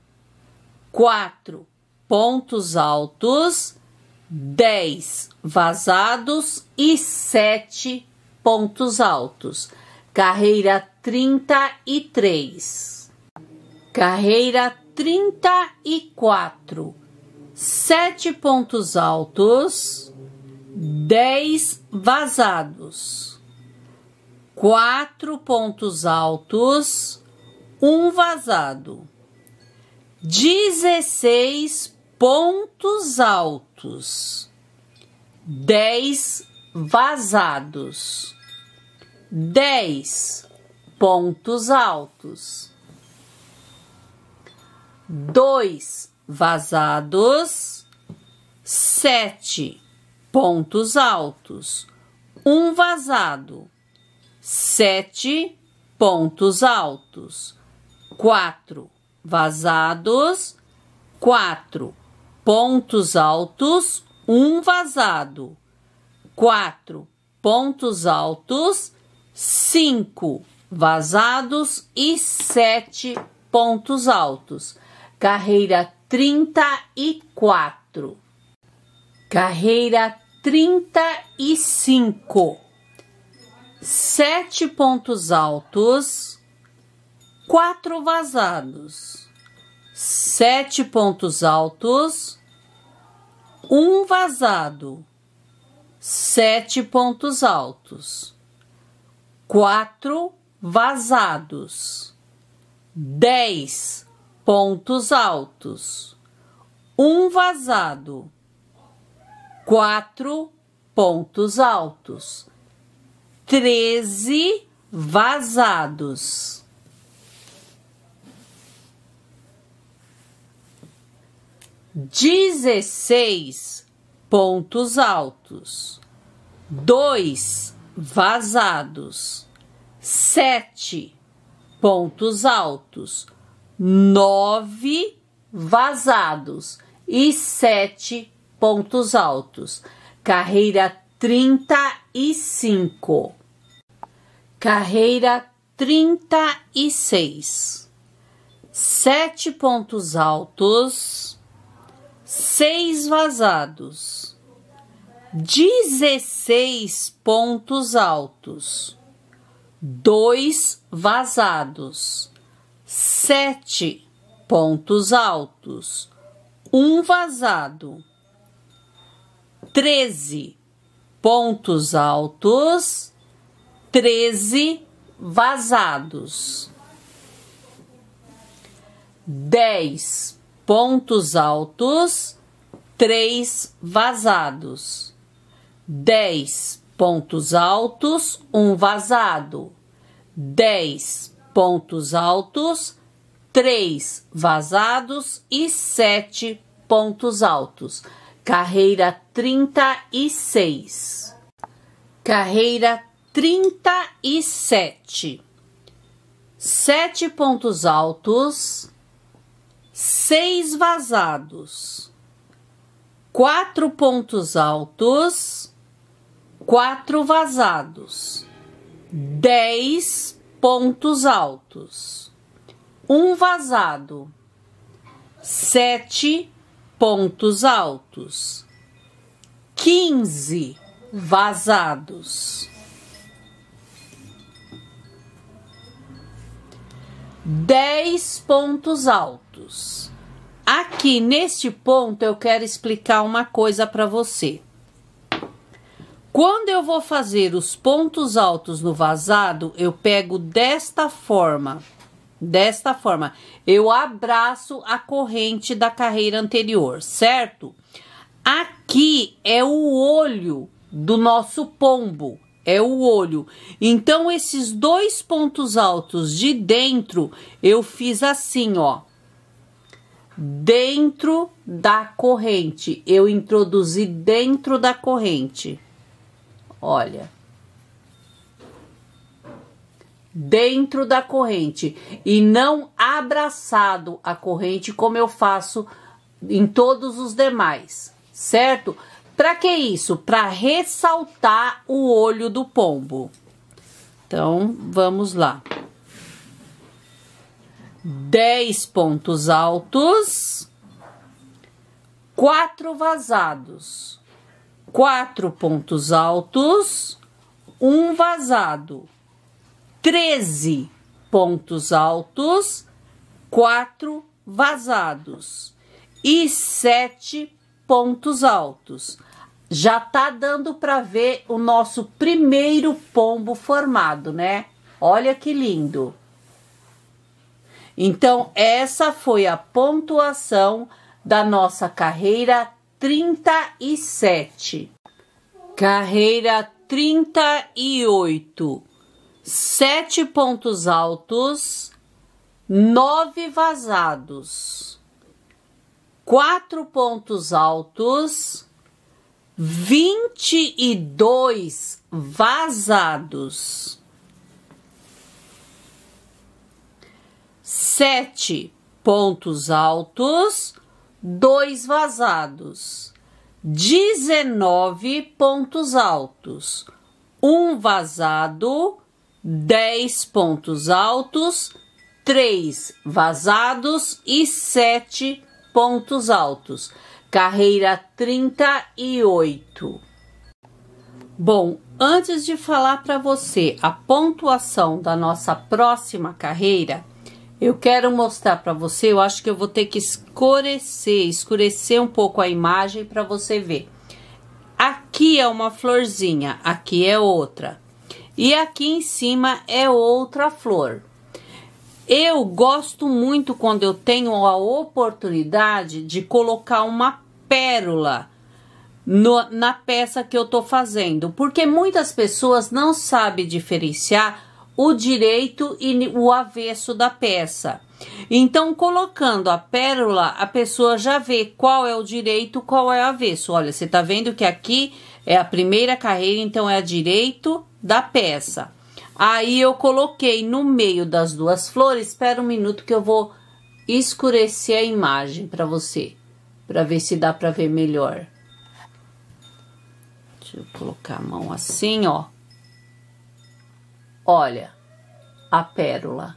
quatro pontos altos, dez vazados e sete pontos altos. Carreira trinta e três, Carreira trinta e quatro, Sete pontos altos, dez vazados. Quatro pontos altos, um vazado. Dezesseis pontos altos, dez vazados dez pontos altos, dois vazados, sete pontos altos, um vazado, sete pontos altos, quatro vazados, quatro pontos altos, um vazado, quatro pontos altos cinco vazados e sete pontos altos. Carreira 34. Carreira 35. Sete pontos altos, quatro vazados. Sete pontos altos, um vazado. Sete pontos altos quatro vazados, dez pontos altos, um vazado, quatro pontos altos, treze vazados. Dezesseis pontos altos, dois vazados, sete pontos altos, nove vazados e sete pontos altos. Carreira 35. Carreira 36. Sete pontos altos, seis vazados 16 pontos altos, dois vazados, sete pontos altos, um vazado, 13 pontos altos, 13 vazados, 10 pontos altos, 3 vazados. Dez pontos altos, um vazado. Dez pontos altos, três vazados e sete pontos altos. Carreira trinta e seis Carreira trinta e sete Sete pontos altos, seis vazados, quatro pontos altos quatro vazados, dez pontos altos, um vazado, sete pontos altos, quinze vazados, dez pontos altos. Aqui neste ponto eu quero explicar uma coisa para você. Quando eu vou fazer os pontos altos no vazado, eu pego desta forma. Desta forma, eu abraço a corrente da carreira anterior, certo? Aqui é o olho do nosso pombo, é o olho. Então, esses dois pontos altos de dentro, eu fiz assim, ó. Dentro da corrente, eu introduzi dentro da corrente. Olha. Dentro da corrente e não abraçado à corrente, como eu faço em todos os demais, certo? Para que isso? Para ressaltar o olho do pombo. Então, vamos lá. 10 pontos altos, 4 vazados quatro pontos altos, um vazado. Treze pontos altos, quatro vazados. E sete pontos altos. Já tá dando para ver o nosso primeiro pombo formado, né? Olha que lindo. Então, essa foi a pontuação da nossa carreira 37. Carreira 38. Sete pontos altos, nove vazados. Quatro pontos altos, vinte e dois vazados. Sete pontos altos, dois vazados, 19 pontos altos, um vazado, 10 pontos altos, três vazados e sete pontos altos. Carreira 38. Bom, antes de falar para você a pontuação da nossa próxima carreira, eu quero mostrar para você, eu acho que eu vou ter que escurecer, escurecer um pouco a imagem para você ver. Aqui é uma florzinha, aqui é outra. E aqui em cima é outra flor. Eu gosto muito quando eu tenho a oportunidade de colocar uma pérola no, na peça que eu tô fazendo, porque muitas pessoas não sabem diferenciar o direito e o avesso da peça. Então, colocando a pérola, a pessoa já vê qual é o direito, qual é o avesso. Olha, você está vendo que aqui é a primeira carreira, então é a direito da peça. Aí eu coloquei no meio das duas flores. Espera um minuto que eu vou escurecer a imagem para você, para ver se dá para ver melhor. Deixa eu colocar a mão assim, ó. Olha, a pérola.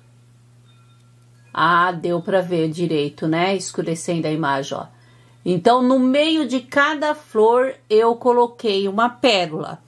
Ah, deu para ver direito, né? Escurecendo a imagem, ó. Então, no meio de cada flor, eu coloquei uma pérola.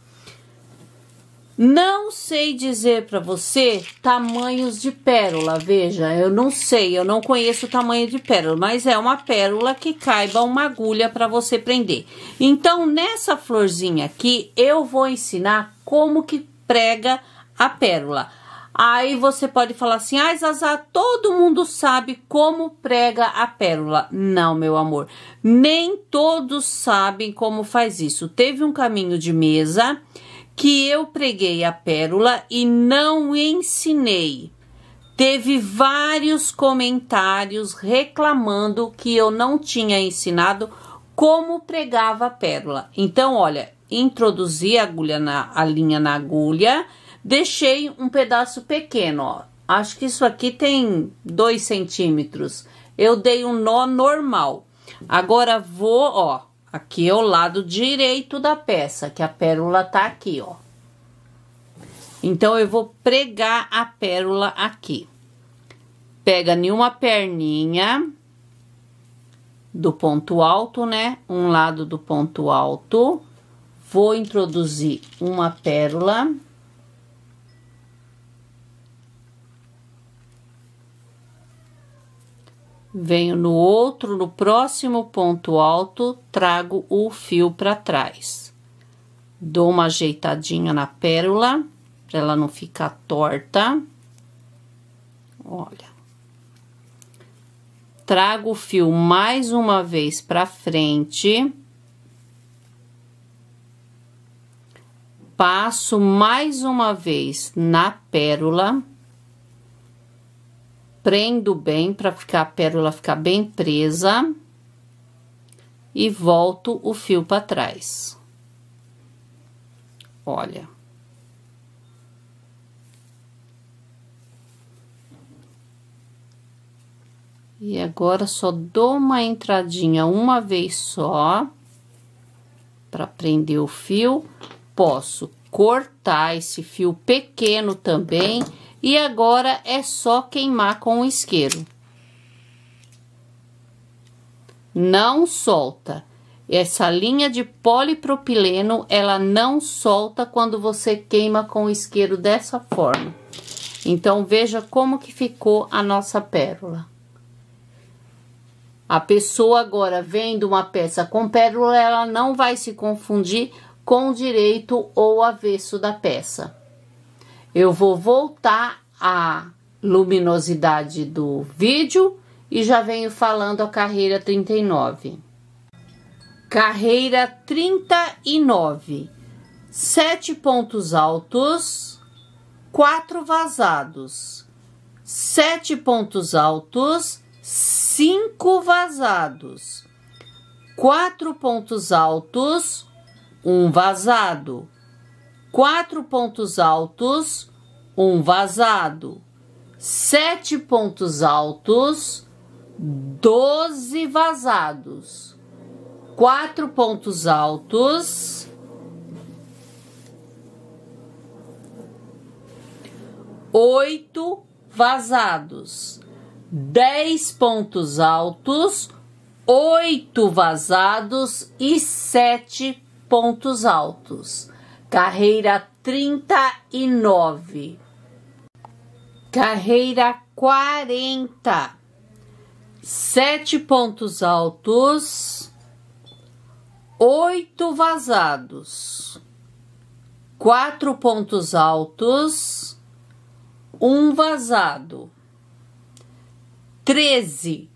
Não sei dizer para você tamanhos de pérola, veja, eu não sei, eu não conheço o tamanho de pérola, mas é uma pérola que caiba uma agulha para você prender. Então, nessa florzinha aqui, eu vou ensinar como que prega a pérola. Aí você pode falar assim: ai, ah, Zazá, todo mundo sabe como prega a pérola. Não, meu amor, nem todos sabem como faz isso. Teve um caminho de mesa que eu preguei a pérola e não ensinei. Teve vários comentários reclamando que eu não tinha ensinado como pregava a pérola. Então, olha, introduzi a agulha na a linha na agulha Deixei um pedaço pequeno, ó. Acho que isso aqui tem dois centímetros. Eu dei um nó normal. Agora vou, ó, aqui é o lado direito da peça, que a pérola tá aqui, ó. Então, eu vou pregar a pérola aqui. Pega nenhuma perninha do ponto alto, né? Um lado do ponto alto. Vou introduzir uma pérola. Venho no outro, no próximo ponto alto, trago o fio para trás. Dou uma ajeitadinha na pérola, para ela não ficar torta. Olha. Trago o fio mais uma vez para frente. Passo mais uma vez na pérola prendo bem para ficar a pérola ficar bem presa e volto o fio para trás. Olha. E agora só dou uma entradinha uma vez só para prender o fio. Posso cortar esse fio pequeno também e agora é só queimar com o isqueiro. Não solta. Essa linha de polipropileno, ela não solta quando você queima com o isqueiro dessa forma. Então, veja como que ficou a nossa pérola. A pessoa agora vendo uma peça com pérola, ela não vai se confundir com o direito ou avesso da peça. Eu vou voltar à luminosidade do vídeo e já venho falando a carreira 39. Carreira 39. Sete pontos altos, quatro vazados. Sete pontos altos, cinco vazados. Quatro pontos altos, um vazado. Quatro pontos altos, um vazado, sete pontos altos, doze vazados, quatro pontos altos, oito vazados, dez pontos altos, oito vazados e sete pontos altos. Carreira trinta e nove Carreira 40. Sete pontos altos, oito vazados, quatro pontos altos, um vazado, treze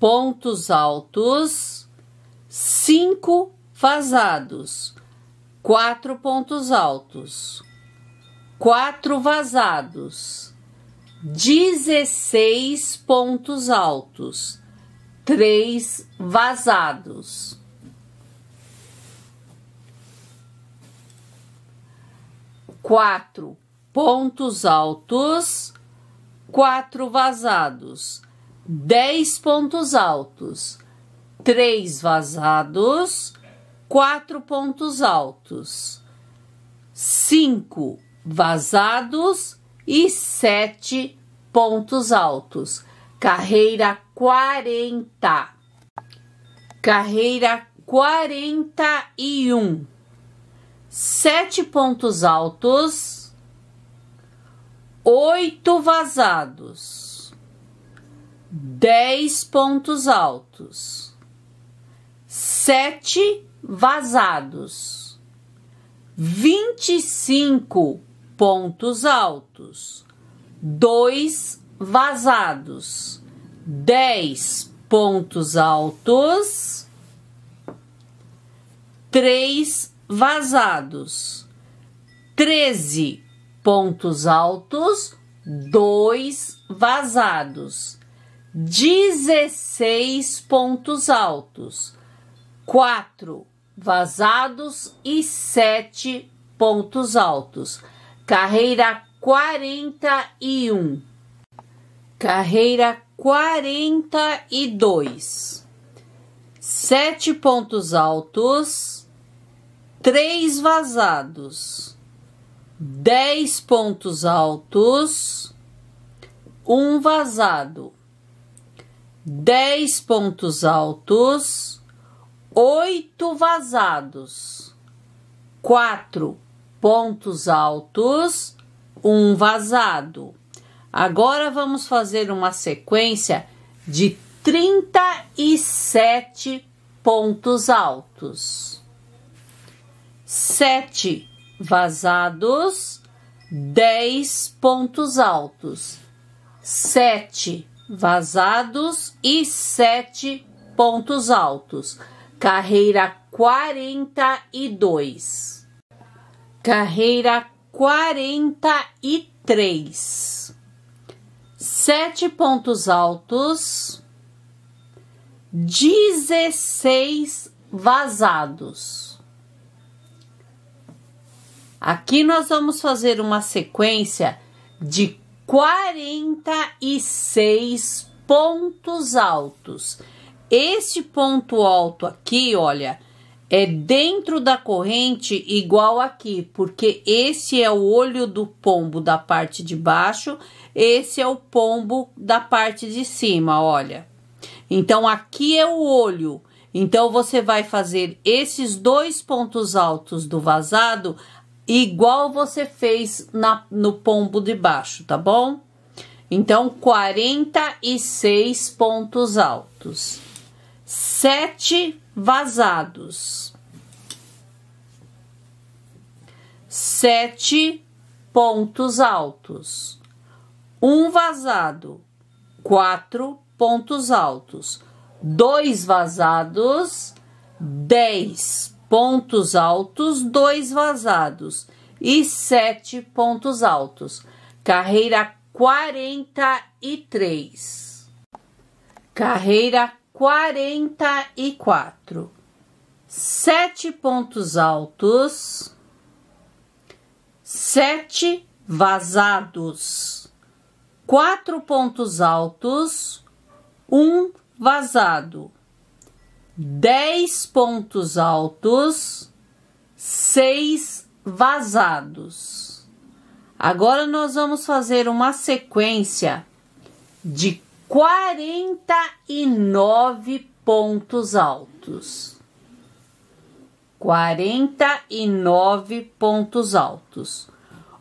pontos altos, cinco vazados, quatro pontos altos, quatro vazados 16 pontos altos, 3 vazados. Quatro pontos altos, quatro vazados, dez pontos altos, três vazados, quatro pontos altos, cinco vazados, e sete pontos altos. Carreira quarenta. Carreira quarenta e um. Sete pontos altos. Oito vazados. Dez pontos altos. Sete vazados. Vinte e cinco pontos altos, dois vazados, dez pontos altos, três vazados, treze pontos altos, dois vazados, dezesseis pontos altos, quatro vazados e sete pontos altos. Carreira 41. Carreira 42. Sete pontos altos, três vazados, dez pontos altos, um vazado, dez pontos altos, oito vazados, quatro pontos altos, um vazado. Agora vamos fazer uma sequência de 37 pontos altos. 7 vazados, 10 pontos altos. 7 vazados e 7 pontos altos. Carreira 42. Carreira 43. Sete pontos altos, 16 vazados. Aqui nós vamos fazer uma sequência de 46 pontos altos. Este ponto alto aqui, olha, é dentro da corrente igual aqui, porque esse é o olho do pombo da parte de baixo, esse é o pombo da parte de cima, olha. Então aqui é o olho. Então você vai fazer esses dois pontos altos do vazado igual você fez na, no pombo de baixo, tá bom? Então 46 pontos altos. Sete vazados. Sete pontos altos. Um vazado, quatro pontos altos. Dois vazados, dez pontos altos, dois vazados e sete pontos altos. Carreira 43. Carreira 44. Sete pontos altos, sete vazados, quatro pontos altos, um vazado, dez pontos altos, seis vazados. Agora nós vamos fazer uma sequência de 49 pontos altos. 49 pontos altos.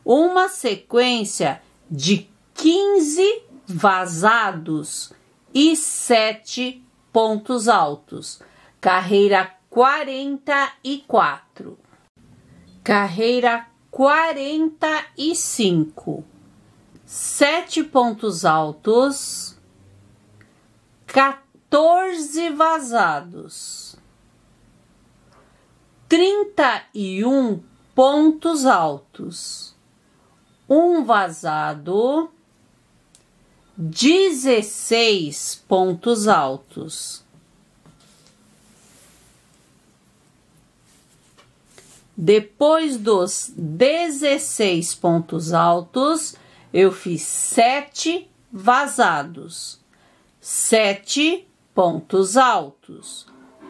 Uma sequência de 15 vazados e 7 pontos altos. Carreira 44. Carreira 45. 7 pontos altos 14 vazados, 31 pontos altos, um vazado, 16 pontos altos. Depois dos 16 pontos altos, eu fiz sete vazados sete pontos altos,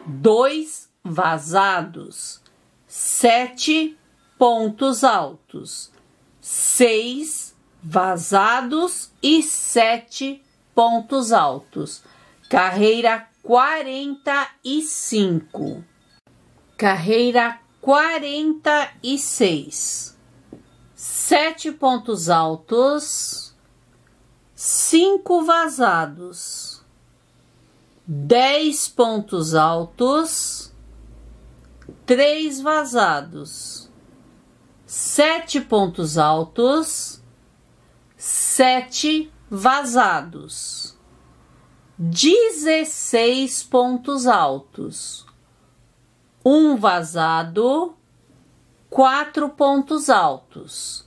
dois vazados, sete pontos altos, seis vazados e sete pontos altos. Carreira 45. Carreira 46. Sete pontos altos cinco vazados, dez pontos altos, três vazados, sete pontos altos, sete vazados, dezesseis pontos altos, um vazado, quatro pontos altos,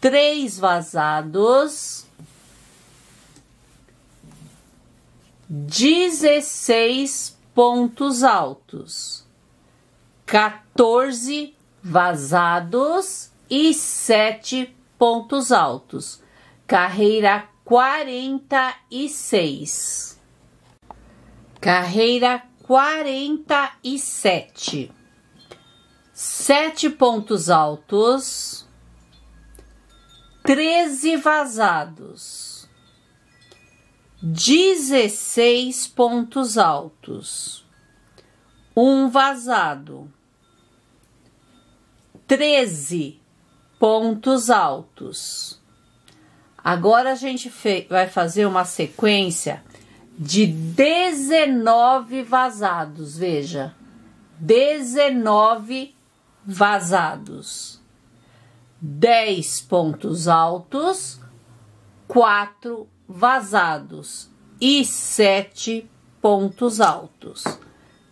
três vazados 16 pontos altos, 14 vazados e 7 pontos altos. Carreira 46. Carreira 47. 7 pontos altos, 13 vazados. 16 pontos altos, um vazado, 13 pontos altos. Agora a gente vai fazer uma sequência de 19 vazados, veja, 19 vazados, 10 pontos altos, 4 vazados e sete pontos altos.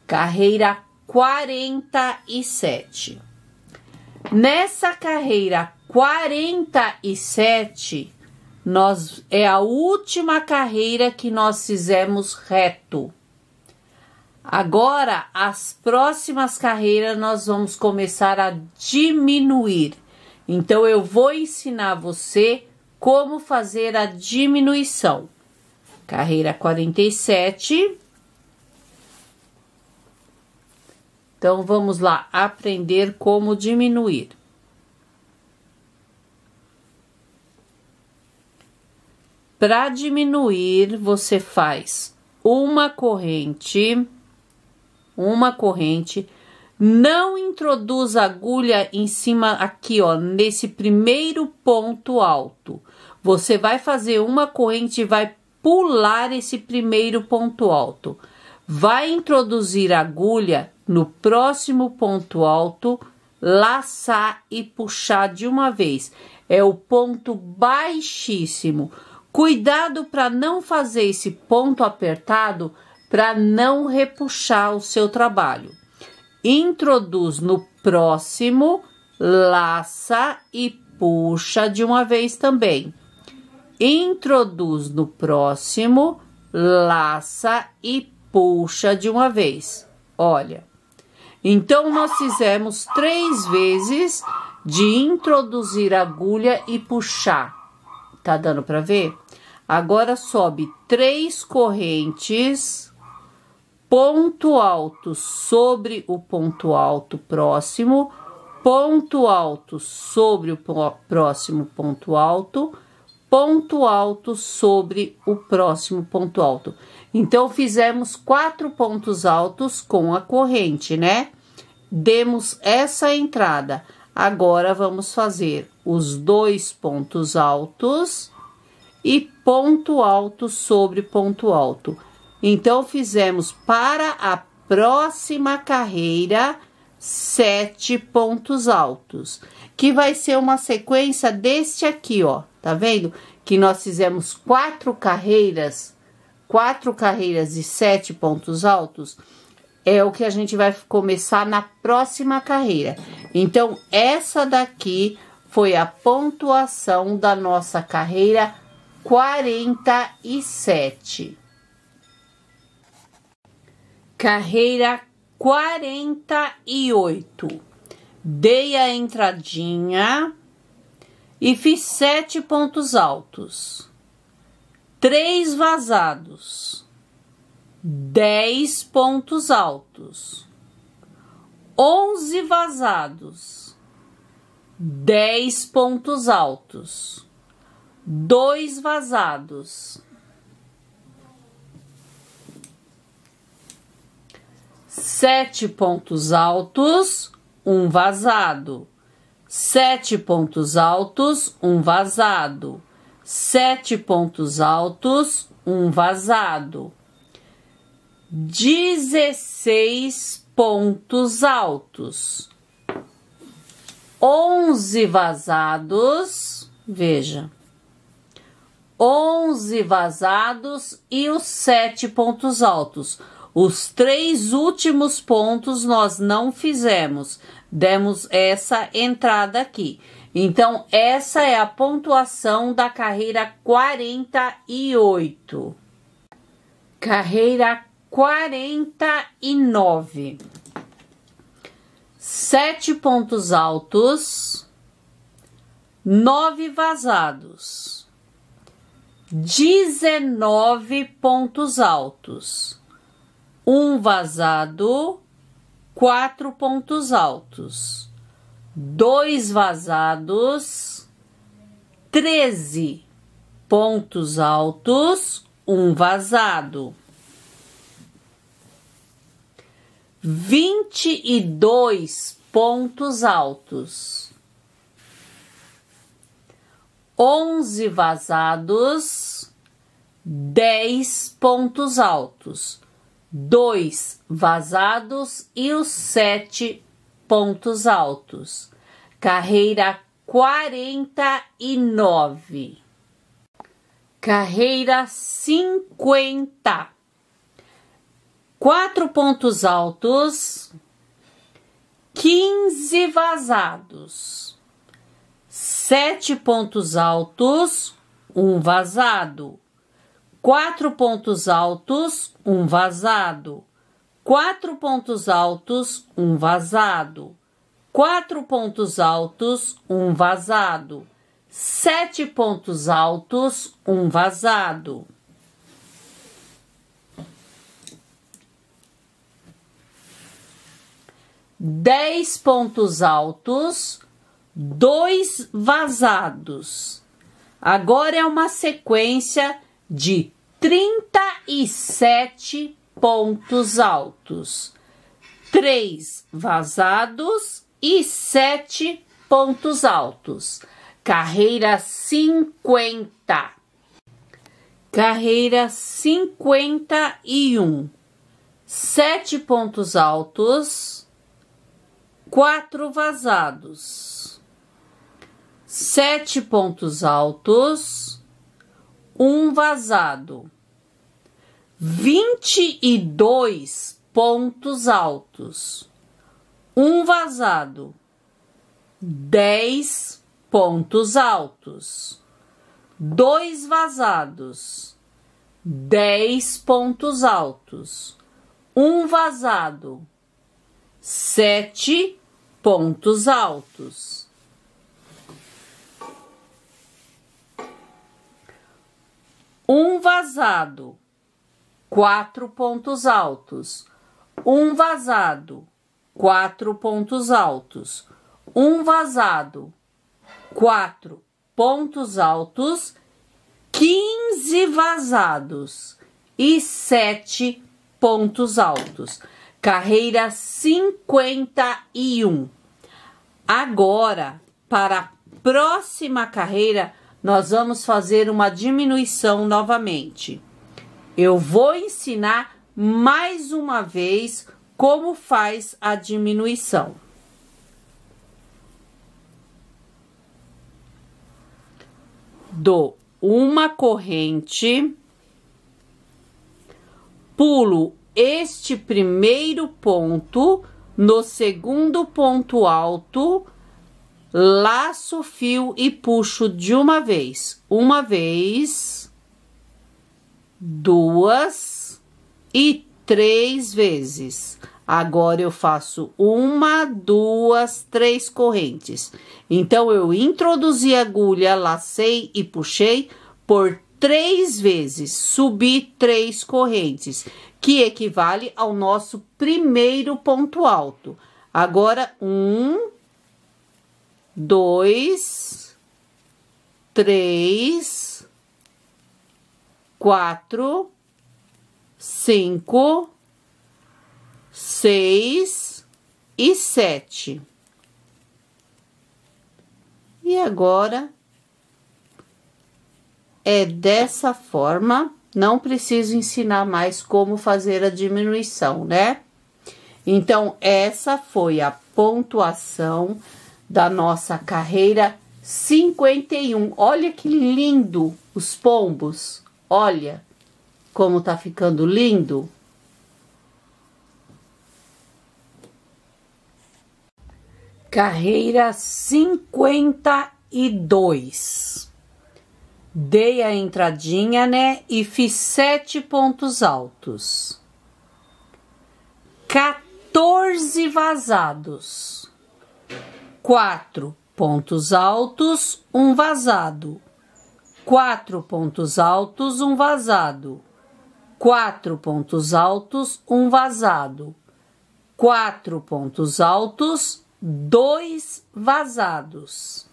Carreira 47. Nessa carreira 47, nós é a última carreira que nós fizemos reto. Agora, as próximas carreiras nós vamos começar a diminuir. Então eu vou ensinar você como fazer a diminuição? Carreira 47. Então vamos lá aprender como diminuir. Para diminuir, você faz uma corrente, uma corrente, não introduz agulha em cima aqui, ó, nesse primeiro ponto alto. Você vai fazer uma corrente e vai pular esse primeiro ponto alto. Vai introduzir a agulha no próximo ponto alto, laçar e puxar de uma vez. É o ponto baixíssimo. Cuidado para não fazer esse ponto apertado para não repuxar o seu trabalho. Introduz no próximo, laça e puxa de uma vez também introduz no próximo, laça e puxa de uma vez. Olha, então nós fizemos três vezes de introduzir agulha e puxar. Tá dando para ver? Agora sobe três correntes, ponto alto sobre o ponto alto próximo, ponto alto sobre o próximo ponto alto ponto alto sobre o próximo ponto alto. Então, fizemos quatro pontos altos com a corrente, né? Demos essa entrada. Agora, vamos fazer os dois pontos altos e ponto alto sobre ponto alto. Então, fizemos para a próxima carreira sete pontos altos, que vai ser uma sequência deste aqui, ó, tá vendo? Que nós fizemos quatro carreiras, quatro carreiras e sete pontos altos, é o que a gente vai começar na próxima carreira. Então, essa daqui foi a pontuação da nossa carreira 47. Carreira 48. Dei a entradinha e fiz sete pontos altos, três vazados, dez pontos altos, onze vazados, dez pontos altos, dois vazados, sete pontos altos, um vazado. Sete pontos altos, um vazado. Sete pontos altos, um vazado. Dezesseis pontos altos. Onze vazados, veja. Onze vazados e os sete pontos altos. Os três últimos pontos nós não fizemos, demos essa entrada aqui. Então, essa é a pontuação da carreira 48. Carreira 49. Sete pontos altos, nove vazados, dezenove pontos altos um vazado, quatro pontos altos, dois vazados, treze pontos altos, um vazado. Vinte e dois pontos altos, onze vazados, dez pontos altos dois vazados e os sete pontos altos. Carreira 49. Carreira 50. Quatro pontos altos, 15 vazados. Sete pontos altos, um vazado. Quatro pontos altos, um vazado. Quatro pontos altos, um vazado. Quatro pontos altos, um vazado. Sete pontos altos, um vazado. Dez pontos altos, dois vazados. Agora é uma sequência de 37 pontos altos, 3 vazados e 7 pontos altos. Carreira 50. Carreira 51. 7 pontos altos, 4 vazados. 7 pontos altos, um vazado, 22 pontos altos, um vazado, 10 pontos altos, dois vazados, 10 pontos altos, um vazado, 7 pontos altos. um vazado, quatro pontos altos, um vazado, quatro pontos altos, um vazado, quatro pontos altos, quinze vazados e sete pontos altos. Carreira 51. Agora, para a próxima carreira, nós vamos fazer uma diminuição novamente. Eu vou ensinar mais uma vez como faz a diminuição. Dou uma corrente, pulo este primeiro ponto no segundo ponto alto laço o fio e puxo de uma vez. Uma vez, duas e três vezes. Agora eu faço uma, duas, três correntes. Então, eu introduzi a agulha, lacei e puxei por três vezes, subi três correntes, que equivale ao nosso primeiro ponto alto. Agora, um, dois, três, quatro, cinco, seis e sete. E agora é dessa forma. Não preciso ensinar mais como fazer a diminuição, né? Então, essa foi a pontuação da nossa carreira 51. Olha que lindo os pombos. Olha como tá ficando lindo. Carreira 52. Dei a entradinha, né? E fiz sete pontos altos. 14 vazados. Quatro pontos altos, um vazado. Quatro pontos altos, um vazado. Quatro pontos altos, um vazado. Quatro pontos altos, dois vazados.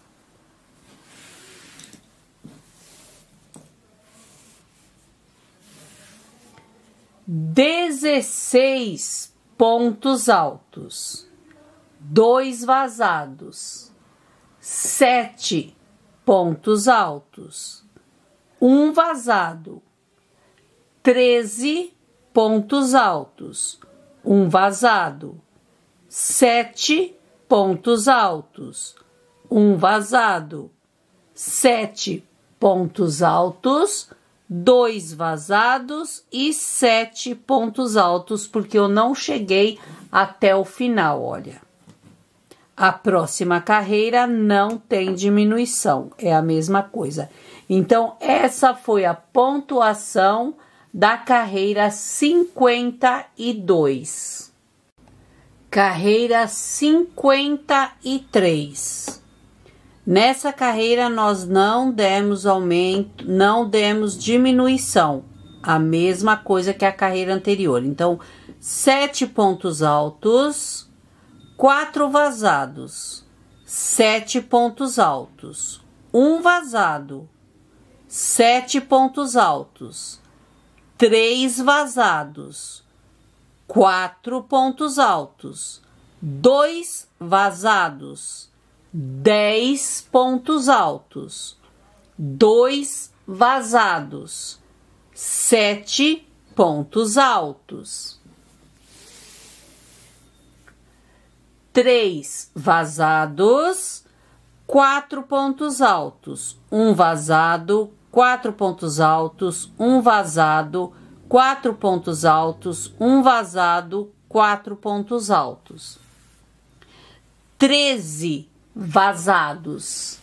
Dezesseis pontos altos dois vazados, sete pontos altos, um vazado, treze pontos altos, um vazado, sete pontos altos, um vazado, sete pontos altos, dois vazados e sete pontos altos, porque eu não cheguei até o final, olha. A próxima carreira não tem diminuição, é a mesma coisa. Então, essa foi a pontuação da carreira 52. Carreira 53. Nessa carreira nós não demos aumento, não demos diminuição, a mesma coisa que a carreira anterior. Então, sete pontos altos quatro vazados, sete pontos altos, um vazado, sete pontos altos, três vazados, quatro pontos altos, dois vazados, dez pontos altos, dois vazados, sete pontos altos. três vazados, quatro pontos altos, um vazado, quatro pontos altos, um vazado, quatro pontos altos, um vazado, quatro pontos altos. Treze vazados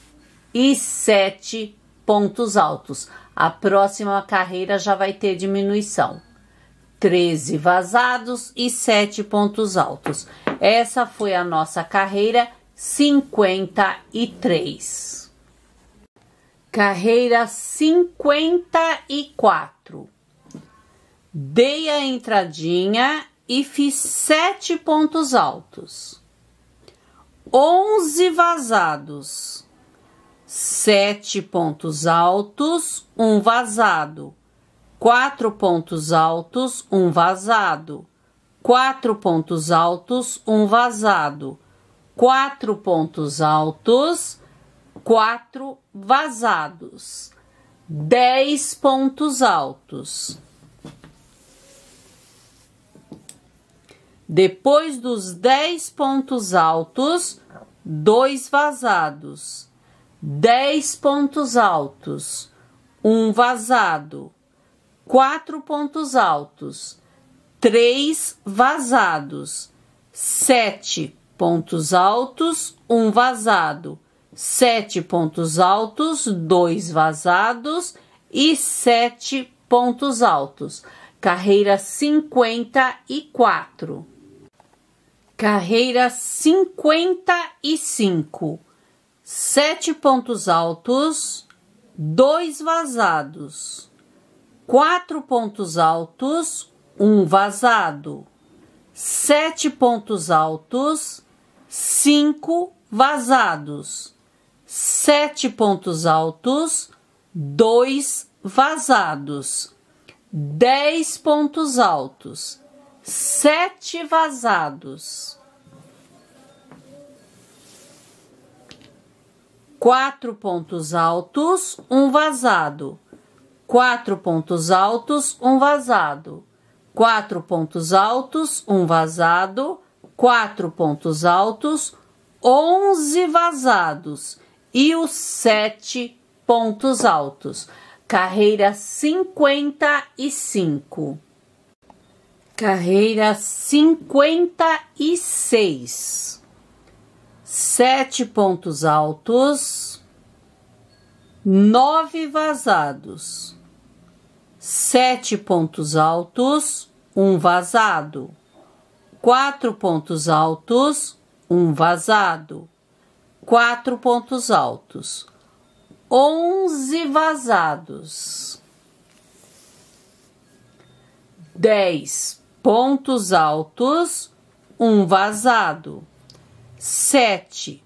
e sete pontos altos. A próxima carreira já vai ter diminuição. Treze vazados e sete pontos altos. Essa foi a nossa carreira 53. Carreira 54. Dei a entradinha e fiz sete pontos altos, onze vazados, sete pontos altos, um vazado, quatro pontos altos, um vazado quatro pontos altos, um vazado. Quatro pontos altos, quatro vazados. Dez pontos altos. Depois dos dez pontos altos, dois vazados. Dez pontos altos, um vazado. Quatro pontos altos três vazados, sete pontos altos, um vazado, sete pontos altos, dois vazados e sete pontos altos. Carreira cinquenta e quatro. Carreira cinquenta e cinco. Sete pontos altos, dois vazados, quatro pontos altos, um vazado, sete pontos altos, cinco vazados, sete pontos altos, dois vazados, dez pontos altos, sete vazados, quatro pontos altos, um vazado, quatro pontos altos, um vazado quatro pontos altos, um vazado, quatro pontos altos, onze vazados e os sete pontos altos. Carreira 55. Carreira 56. Sete pontos altos, nove vazados sete pontos altos, um vazado, quatro pontos altos, um vazado, quatro pontos altos, onze vazados, dez pontos altos, um vazado, sete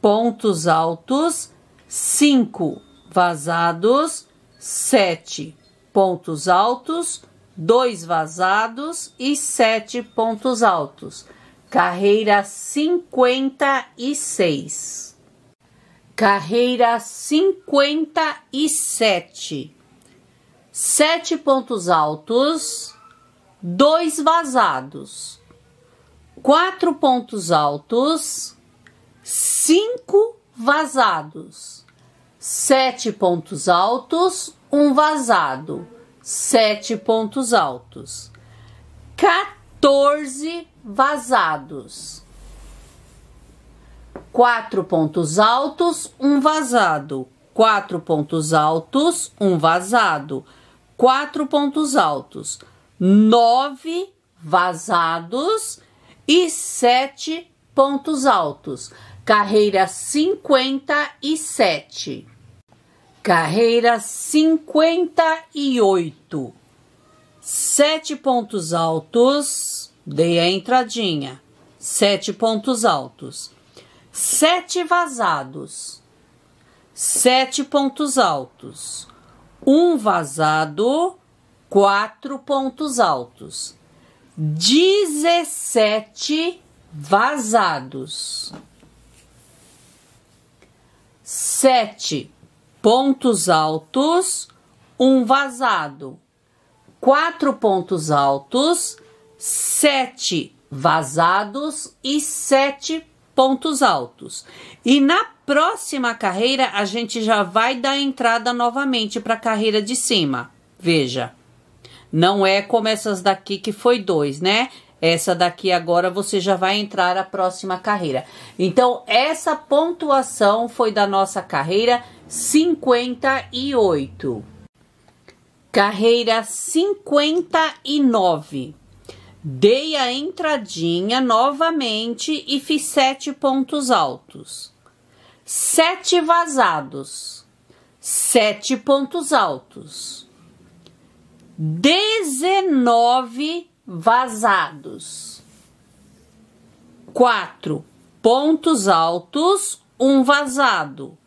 pontos altos, cinco vazados, sete pontos altos, dois vazados e sete pontos altos. Carreira 56. Carreira 57. Sete pontos altos, dois vazados, quatro pontos altos, cinco vazados sete pontos altos, um vazado, sete pontos altos, 14 vazados, quatro pontos altos, um vazado, quatro pontos altos, um vazado, quatro pontos altos, nove vazados e sete pontos altos. Carreira 57. Carreira 58. Sete pontos altos. Dei a entradinha. Sete pontos altos. Sete vazados. Sete pontos altos. Um vazado. Quatro pontos altos. Dezessete vazados. Sete pontos altos, um vazado. Quatro pontos altos, sete vazados e sete pontos altos. E na próxima carreira, a gente já vai dar entrada novamente para a carreira de cima. Veja, não é como essas daqui que foi dois, né? Essa daqui agora você já vai entrar a próxima carreira. Então, essa pontuação foi da nossa carreira 58. Carreira 59. Dei a entradinha novamente e fiz sete pontos altos. Sete vazados. Sete pontos altos. Dezenove vazados. Quatro pontos altos, um vazado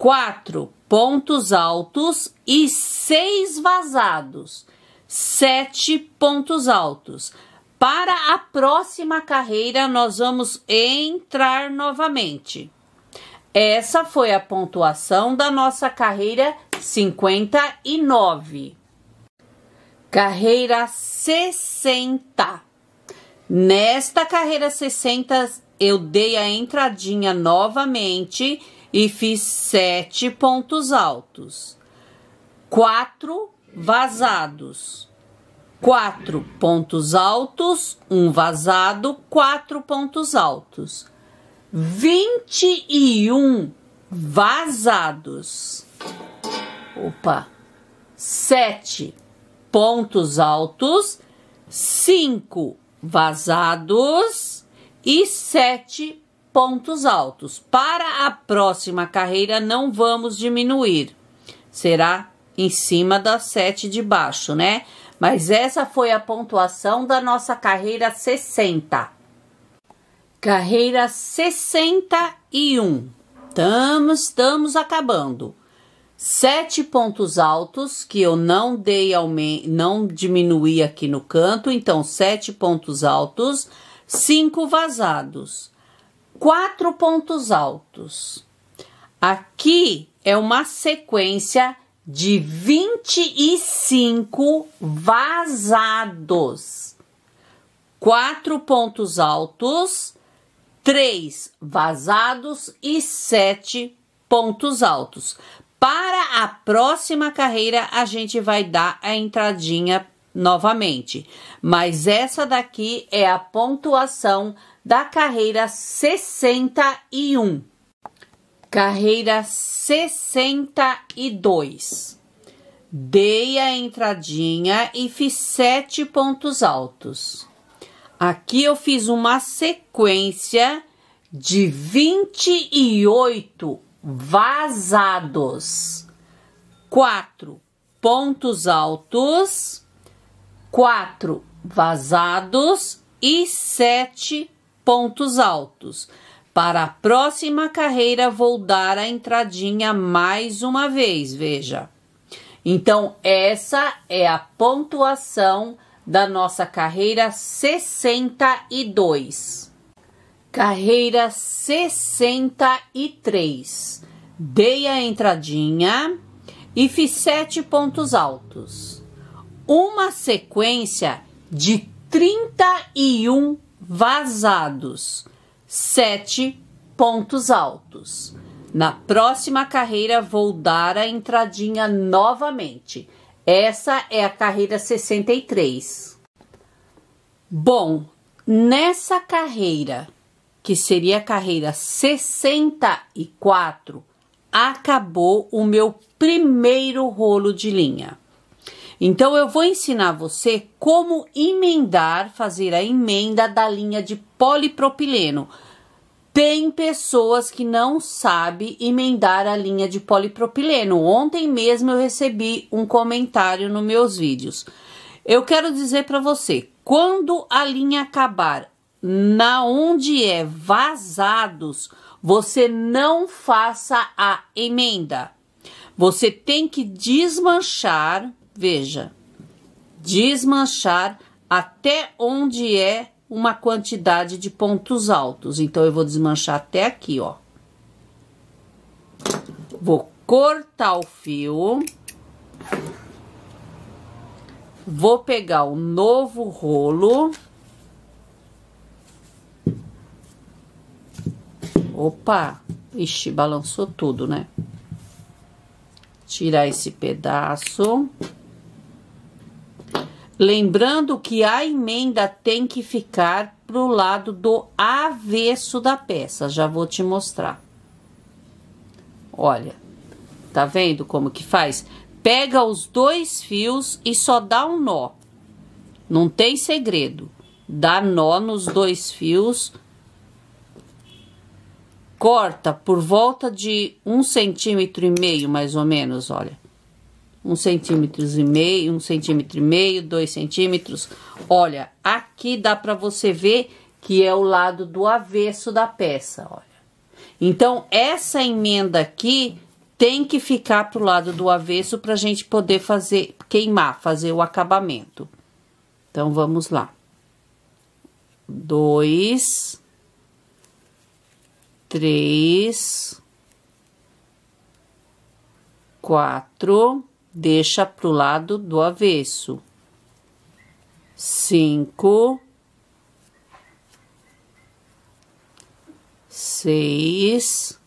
quatro pontos altos e seis vazados, sete pontos altos. Para a próxima carreira, nós vamos entrar novamente. Essa foi a pontuação da nossa carreira 59. Carreira 60. Nesta carreira 60, eu dei a entradinha novamente e fiz sete pontos altos, quatro vazados, quatro pontos altos, um vazado, quatro pontos altos, vinte e um vazados. Opa, sete pontos altos, cinco vazados e sete pontos altos. Para a próxima carreira não vamos diminuir. Será em cima das sete de baixo, né? Mas essa foi a pontuação da nossa carreira 60. Carreira 61. Estamos, estamos acabando. Sete pontos altos que eu não dei não diminuí aqui no canto, então sete pontos altos, cinco vazados quatro pontos altos. Aqui é uma sequência de 25 vazados. Quatro pontos altos, três vazados e sete pontos altos. Para a próxima carreira, a gente vai dar a entradinha novamente, mas essa daqui é a pontuação da carreira 61. Carreira 62. Dei a entradinha e fiz sete pontos altos. Aqui eu fiz uma sequência de 28 vazados. Quatro pontos altos, quatro vazados e sete pontos altos. Para a próxima carreira, vou dar a entradinha mais uma vez, veja. Então, essa é a pontuação da nossa carreira 62. Carreira 63. Dei a entradinha e fiz sete pontos altos. Uma sequência de 31 vazados. Sete pontos altos. Na próxima carreira vou dar a entradinha novamente. Essa é a carreira 63. Bom, nessa carreira, que seria a carreira 64, acabou o meu primeiro rolo de linha. Então eu vou ensinar você como emendar, fazer a emenda da linha de polipropileno. Tem pessoas que não sabem emendar a linha de polipropileno. Ontem mesmo eu recebi um comentário nos meus vídeos. Eu quero dizer para você, quando a linha acabar na onde é vazados, você não faça a emenda. Você tem que desmanchar Veja, desmanchar até onde é uma quantidade de pontos altos. Então, eu vou desmanchar até aqui, ó. Vou cortar o fio. Vou pegar o novo rolo. Opa! Ixi, balançou tudo, né? Tirar esse pedaço. Lembrando que a emenda tem que ficar pro lado do avesso da peça. Já vou te mostrar. Olha, tá vendo como que faz? Pega os dois fios e só dá um nó. Não tem segredo. Dá nó nos dois fios. Corta por volta de um centímetro e meio, mais ou menos, olha um centímetro e meio, um centímetro e meio, dois centímetros. Olha, aqui dá para você ver que é o lado do avesso da peça, olha. Então, essa emenda aqui tem que ficar pro lado do avesso para a gente poder fazer, queimar, fazer o acabamento. Então, vamos lá. Dois, três, quatro, deixa para o lado do avesso. Cinco, seis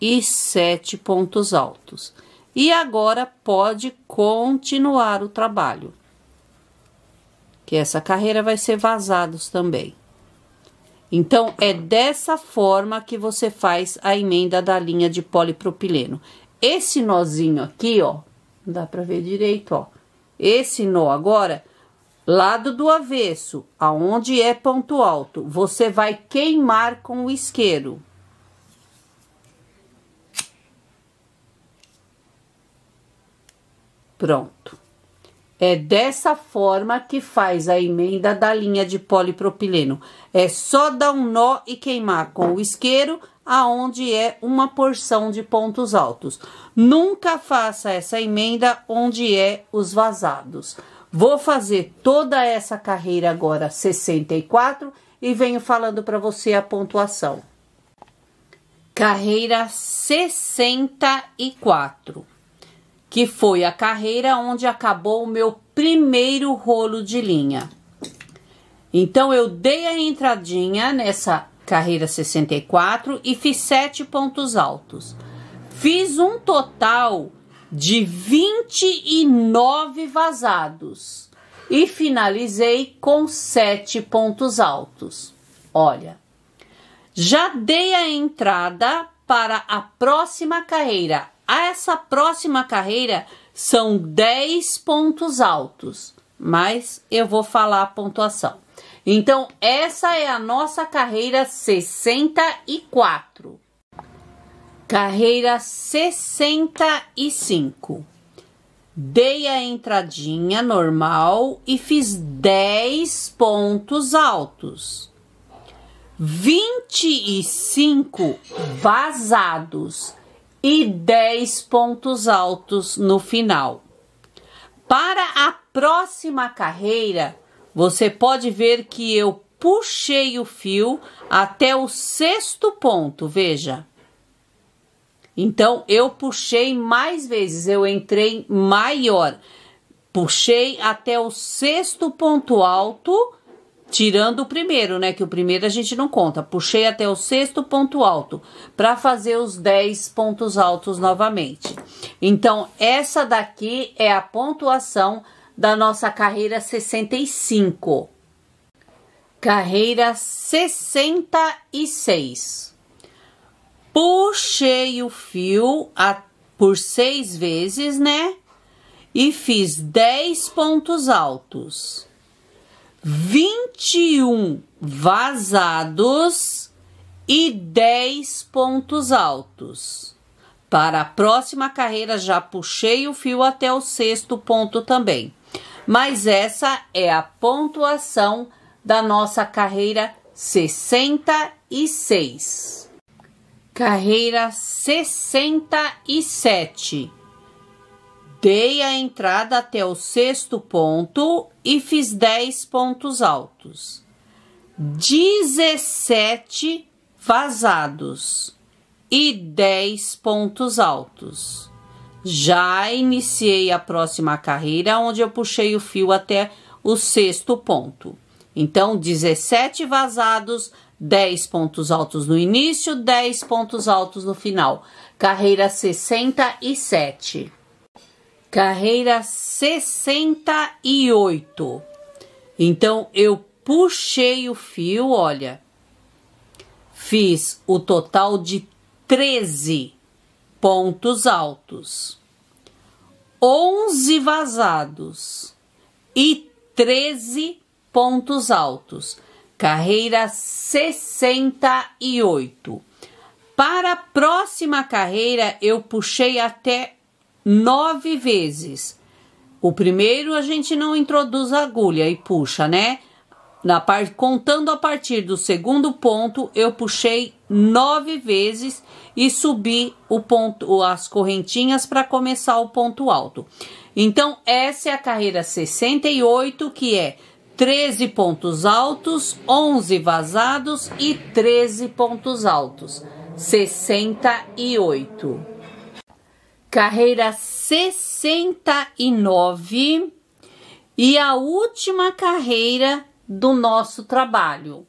e sete pontos altos. E agora pode continuar o trabalho. Que essa carreira vai ser vazados também. Então, é dessa forma que você faz a emenda da linha de polipropileno. Esse nozinho aqui, ó, não dá pra ver direito, ó. Esse nó agora, lado do avesso, aonde é ponto alto, você vai queimar com o isqueiro. Pronto. É dessa forma que faz a emenda da linha de polipropileno. É só dar um nó e queimar com o isqueiro, aonde é uma porção de pontos altos. Nunca faça essa emenda onde é os vazados. Vou fazer toda essa carreira agora 64 e venho falando para você a pontuação. Carreira 64 que foi a carreira onde acabou o meu primeiro rolo de linha. Então eu dei a entradinha nessa carreira 64 e fiz sete pontos altos. Fiz um total de 29 vazados e finalizei com sete pontos altos. Olha, já dei a entrada para a próxima carreira, a essa próxima carreira são 10 pontos altos, mas eu vou falar a pontuação. Então, essa é a nossa carreira 64. Carreira 65. Dei a entradinha normal e fiz 10 pontos altos. 25 vazados e 10 pontos altos no final. Para a próxima carreira, você pode ver que eu puxei o fio até o sexto ponto, veja. Então, eu puxei mais vezes, eu entrei maior. Puxei até o sexto ponto alto Tirando o primeiro, né? Que o primeiro a gente não conta. Puxei até o sexto ponto alto, para fazer os 10 pontos altos novamente. Então, essa daqui é a pontuação da nossa carreira 65. Carreira 66. Puxei o fio a, por seis vezes, né? E fiz 10 pontos altos. 21 vazados e 10 pontos altos. Para a próxima carreira já puxei o fio até o sexto ponto também. Mas essa é a pontuação da nossa carreira 66. Carreira 67 Dei a entrada até o sexto ponto e fiz 10 pontos altos. 17 vazados e 10 pontos altos. Já iniciei a próxima carreira, onde eu puxei o fio até o sexto ponto. Então, 17 vazados, 10 pontos altos no início, 10 pontos altos no final. Carreira 67. Carreira 68. Então, eu puxei o fio, olha. Fiz o total de 13 pontos altos, 11 vazados e 13 pontos altos. Carreira 68. Para a próxima carreira, eu puxei até nove vezes. O primeiro a gente não introduz a agulha e puxa, né? Na par... Contando a partir do segundo ponto, eu puxei nove vezes e subi o ponto, as correntinhas para começar o ponto alto. Então, essa é a carreira 68, que é 13 pontos altos, 11 vazados e 13 pontos altos. 68 carreira 69 e a última carreira do nosso trabalho,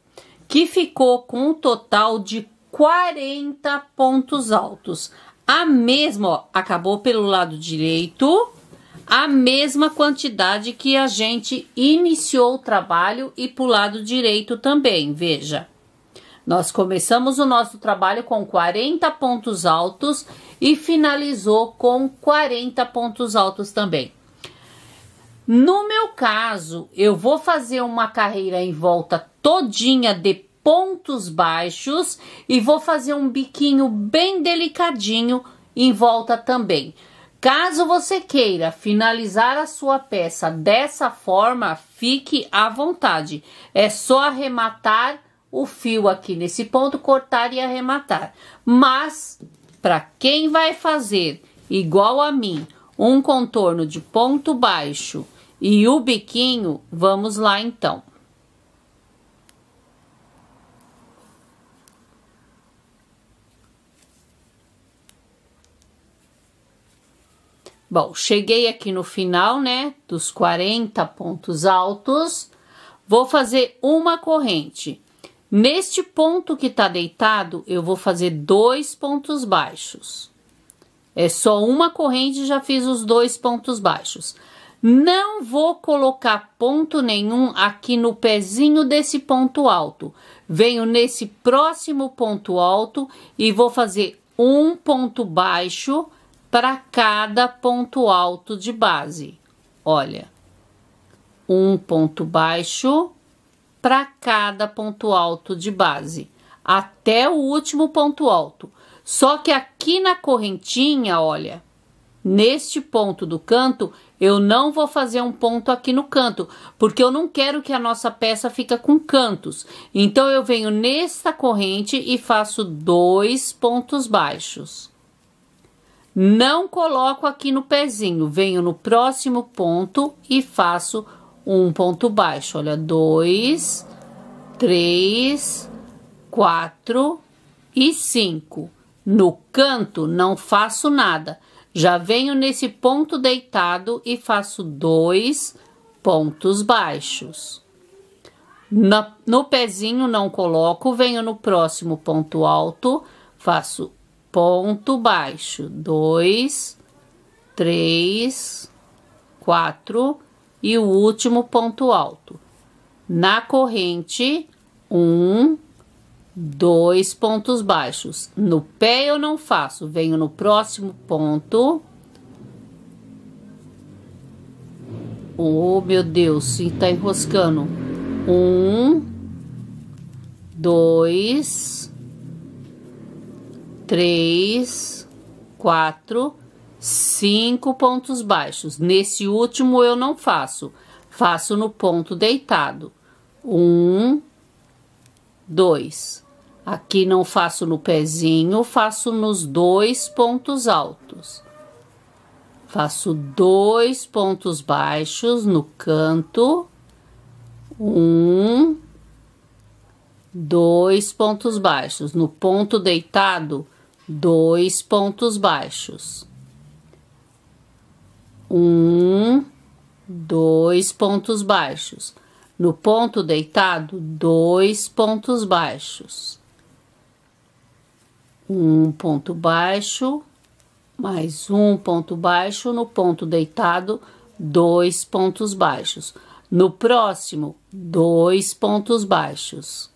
que ficou com um total de 40 pontos altos. A mesma, ó, acabou pelo lado direito, a mesma quantidade que a gente iniciou o trabalho e para o lado direito também, veja. Nós começamos o nosso trabalho com 40 pontos altos e finalizou com 40 pontos altos também. No meu caso, eu vou fazer uma carreira em volta todinha de pontos baixos e vou fazer um biquinho bem delicadinho em volta também. Caso você queira finalizar a sua peça dessa forma, fique à vontade. É só arrematar o fio aqui nesse ponto, cortar e arrematar. Mas, para quem vai fazer igual a mim, um contorno de ponto baixo e o biquinho, vamos lá então. Bom, cheguei aqui no final, né, dos 40 pontos altos. Vou fazer uma corrente. Neste ponto que está deitado, eu vou fazer dois pontos baixos. É só uma corrente, já fiz os dois pontos baixos. Não vou colocar ponto nenhum aqui no pezinho desse ponto alto. Venho nesse próximo ponto alto e vou fazer um ponto baixo para cada ponto alto de base. Olha, um ponto baixo para cada ponto alto de base, até o último ponto alto. Só que aqui na correntinha, olha, neste ponto do canto, eu não vou fazer um ponto aqui no canto, porque eu não quero que a nossa peça fica com cantos. Então, eu venho nesta corrente e faço dois pontos baixos. Não coloco aqui no pezinho, venho no próximo ponto e faço um ponto baixo. Olha, dois, três, quatro e cinco. No canto, não faço nada. Já venho nesse ponto deitado e faço dois pontos baixos. no no pezinho, não coloco, venho no próximo ponto alto, faço ponto baixo. Dois, três, quatro e o último ponto alto. Na corrente, um, dois pontos baixos. No pé eu não faço, venho no próximo ponto. Oh, meu Deus, sim, tá enroscando. Um, dois, três, quatro cinco pontos baixos. Nesse último eu não faço, faço no ponto deitado. Um, dois. Aqui não faço no pezinho, faço nos dois pontos altos. Faço dois pontos baixos no canto. Um, dois pontos baixos. No ponto deitado, dois pontos baixos um, dois pontos baixos. No ponto deitado, dois pontos baixos. Um ponto baixo, mais um ponto baixo. No ponto deitado, dois pontos baixos. No próximo, dois pontos baixos.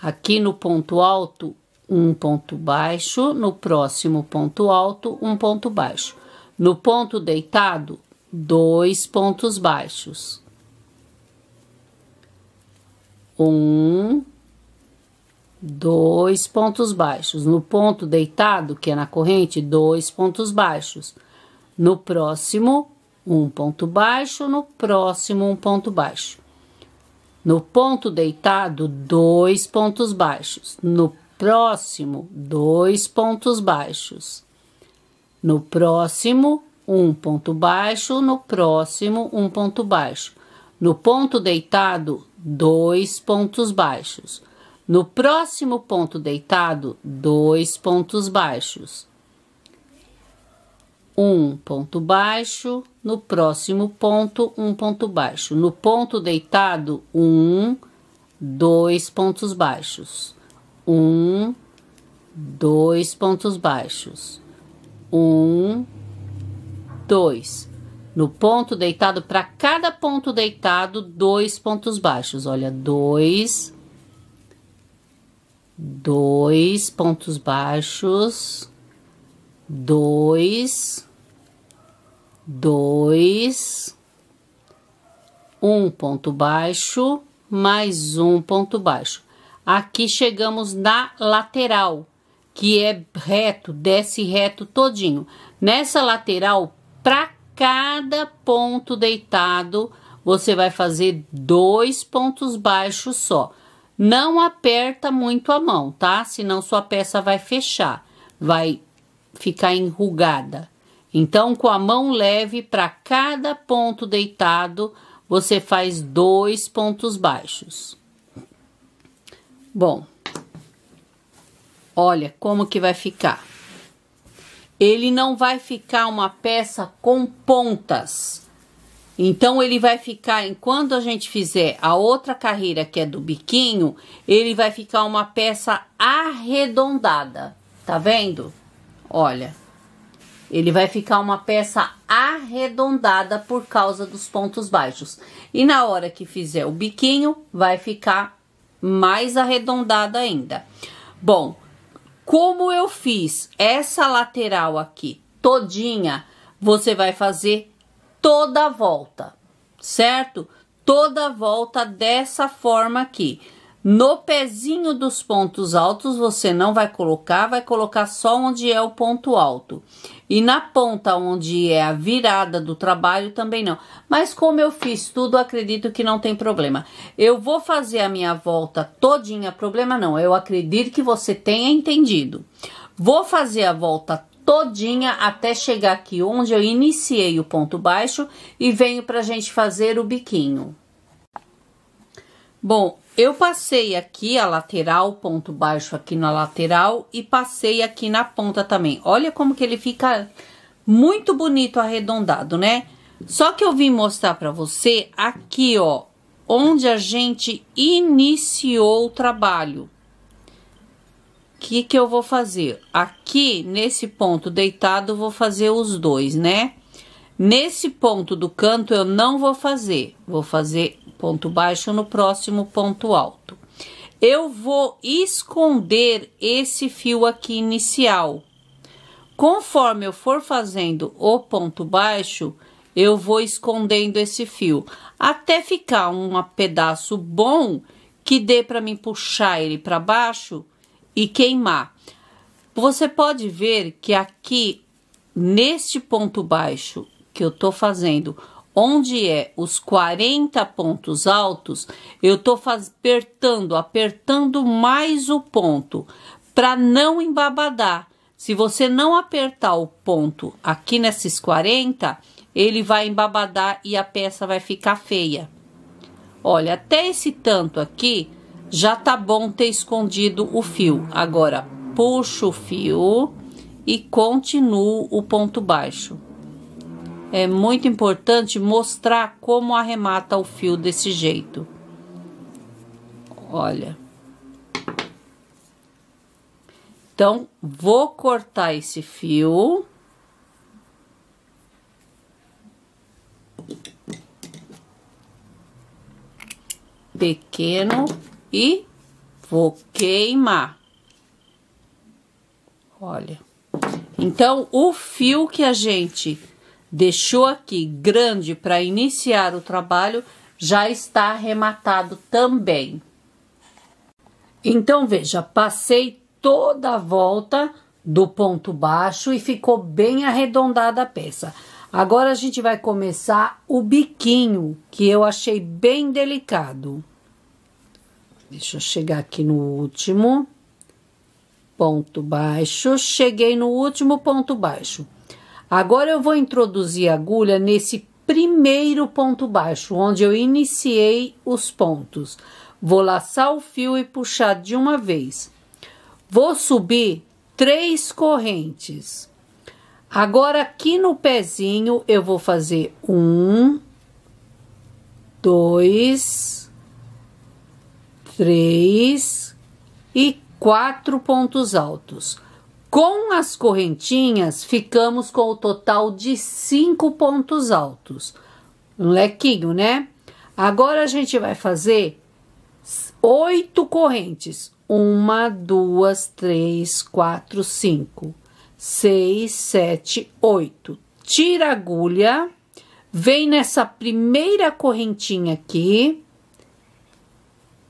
Aqui no ponto alto, um ponto baixo. No próximo ponto alto, um ponto baixo. No ponto deitado, dois pontos baixos. Um, dois pontos baixos. No ponto deitado, que é na corrente, dois pontos baixos. No próximo, um ponto baixo. No próximo, um ponto baixo. No ponto deitado, dois pontos baixos. No próximo, dois pontos baixos. No próximo, um ponto baixo. No próximo, um ponto baixo. No ponto deitado, dois pontos baixos. No próximo ponto deitado, dois pontos baixos. Um ponto baixo, no próximo ponto, um ponto baixo. No ponto deitado, um, dois pontos baixos. Um, dois pontos baixos. Um, dois. No ponto deitado, para cada ponto deitado, dois pontos baixos. Olha, dois, dois pontos baixos, dois, dois, um ponto baixo, mais um ponto baixo. Aqui chegamos na lateral que é reto, desce reto todinho. Nessa lateral, para cada ponto deitado, você vai fazer dois pontos baixos só. Não aperta muito a mão, tá? Senão sua peça vai fechar, vai ficar enrugada. Então, com a mão leve para cada ponto deitado, você faz dois pontos baixos. Bom, Olha como que vai ficar. Ele não vai ficar uma peça com pontas. Então ele vai ficar, enquanto a gente fizer a outra carreira que é do biquinho, ele vai ficar uma peça arredondada. Tá vendo? Olha. Ele vai ficar uma peça arredondada por causa dos pontos baixos. E na hora que fizer o biquinho, vai ficar mais arredondada ainda. Bom, como eu fiz essa lateral aqui todinha, você vai fazer toda a volta, certo? Toda a volta dessa forma aqui. No pezinho dos pontos altos você não vai colocar, vai colocar só onde é o ponto alto. E na ponta onde é a virada do trabalho também não. Mas como eu fiz tudo, acredito que não tem problema. Eu vou fazer a minha volta todinha, problema não. Eu acredito que você tenha entendido. Vou fazer a volta todinha até chegar aqui onde eu iniciei o ponto baixo e venho pra gente fazer o biquinho. Bom, eu passei aqui a lateral, ponto baixo aqui na lateral e passei aqui na ponta também. Olha como que ele fica muito bonito arredondado, né? Só que eu vim mostrar pra você aqui, ó, onde a gente iniciou o trabalho. O que que eu vou fazer? Aqui, nesse ponto deitado, vou fazer os dois, né? Nesse ponto do canto eu não vou fazer, vou fazer ponto baixo no próximo ponto alto. Eu vou esconder esse fio aqui inicial. Conforme eu for fazendo o ponto baixo, eu vou escondendo esse fio até ficar um pedaço bom que dê para mim puxar ele para baixo e queimar. Você pode ver que aqui neste ponto baixo que eu estou fazendo, onde é os 40 pontos altos, eu estou apertando, apertando mais o ponto para não embabadar. Se você não apertar o ponto aqui nesses 40, ele vai embabadar e a peça vai ficar feia. Olha, até esse tanto aqui já tá bom ter escondido o fio. Agora puxo o fio e continuo o ponto baixo é muito importante mostrar como arremata o fio desse jeito. Olha. Então, vou cortar esse fio. Pequeno e vou queimar. Olha. Então, o fio que a gente deixou aqui grande para iniciar o trabalho, já está arrematado também. Então, veja, passei toda a volta do ponto baixo e ficou bem arredondada a peça. Agora a gente vai começar o biquinho, que eu achei bem delicado. Deixa eu chegar aqui no último ponto baixo. Cheguei no último ponto baixo. Agora eu vou introduzir a agulha nesse primeiro ponto baixo, onde eu iniciei os pontos. Vou laçar o fio e puxar de uma vez. Vou subir três correntes. Agora, aqui no pezinho, eu vou fazer um, dois, três e quatro pontos altos. Com as correntinhas, ficamos com o total de cinco pontos altos. Um lequinho, né? Agora a gente vai fazer oito correntes. Uma, duas, três, quatro, cinco, seis, sete, oito. Tira a agulha, vem nessa primeira correntinha aqui,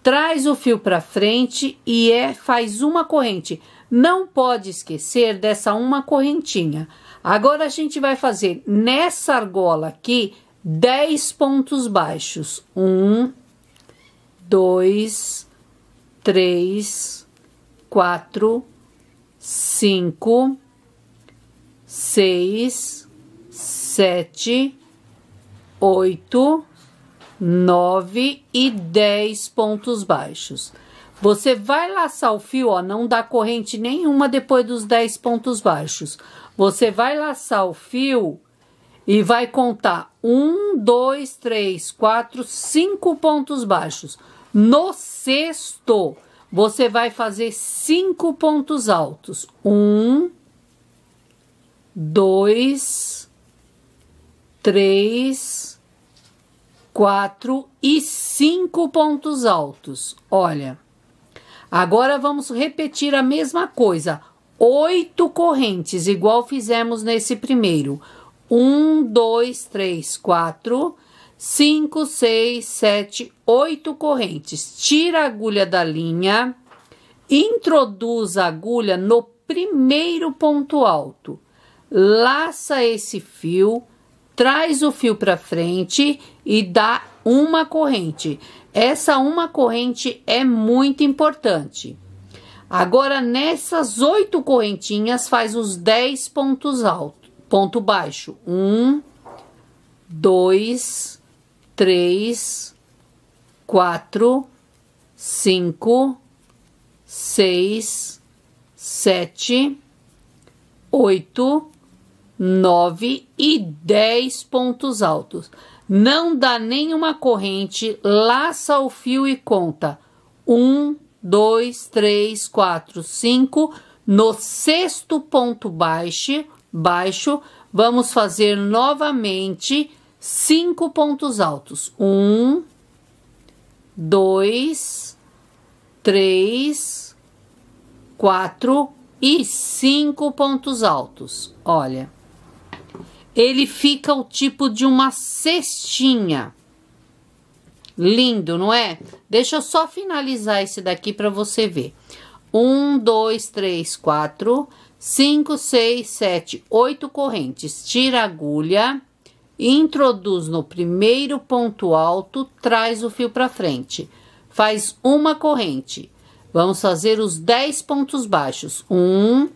traz o fio para frente e é, faz uma corrente. Não pode esquecer dessa uma correntinha. Agora a gente vai fazer nessa argola aqui 10 pontos baixos. Um, dois, três, quatro, cinco, seis, sete, oito, nove e dez pontos baixos. Você vai laçar o fio, ó, não dá corrente nenhuma depois dos 10 pontos baixos. Você vai laçar o fio e vai contar um, dois, três, quatro, cinco pontos baixos. No sexto, você vai fazer cinco pontos altos. Um, dois, três, quatro e cinco pontos altos. Olha. Agora vamos repetir a mesma coisa. Oito correntes, igual fizemos nesse primeiro. Um, dois, três, quatro, cinco, seis, sete, oito correntes. Tira a agulha da linha, introduz a agulha no primeiro ponto alto. Laça esse fio, traz o fio para frente e dá uma corrente. Essa uma corrente é muito importante. Agora, nessas oito correntinhas, faz os dez pontos altos, ponto baixo. Um, dois, três, quatro, cinco, seis, sete, oito, nove e dez pontos altos. Não dá nenhuma corrente, laça o fio e conta. Um, dois, três, quatro, cinco. No sexto ponto baixo, baixo, vamos fazer novamente cinco pontos altos. Um, dois, três, quatro e cinco pontos altos. Olha ele fica o tipo de uma cestinha. Lindo, não é? Deixa eu só finalizar esse daqui para você ver. Um, dois, três, quatro, cinco, seis, sete, oito correntes. Tira a agulha, introduz no primeiro ponto alto, traz o fio para frente. Faz uma corrente. Vamos fazer os dez pontos baixos. Um,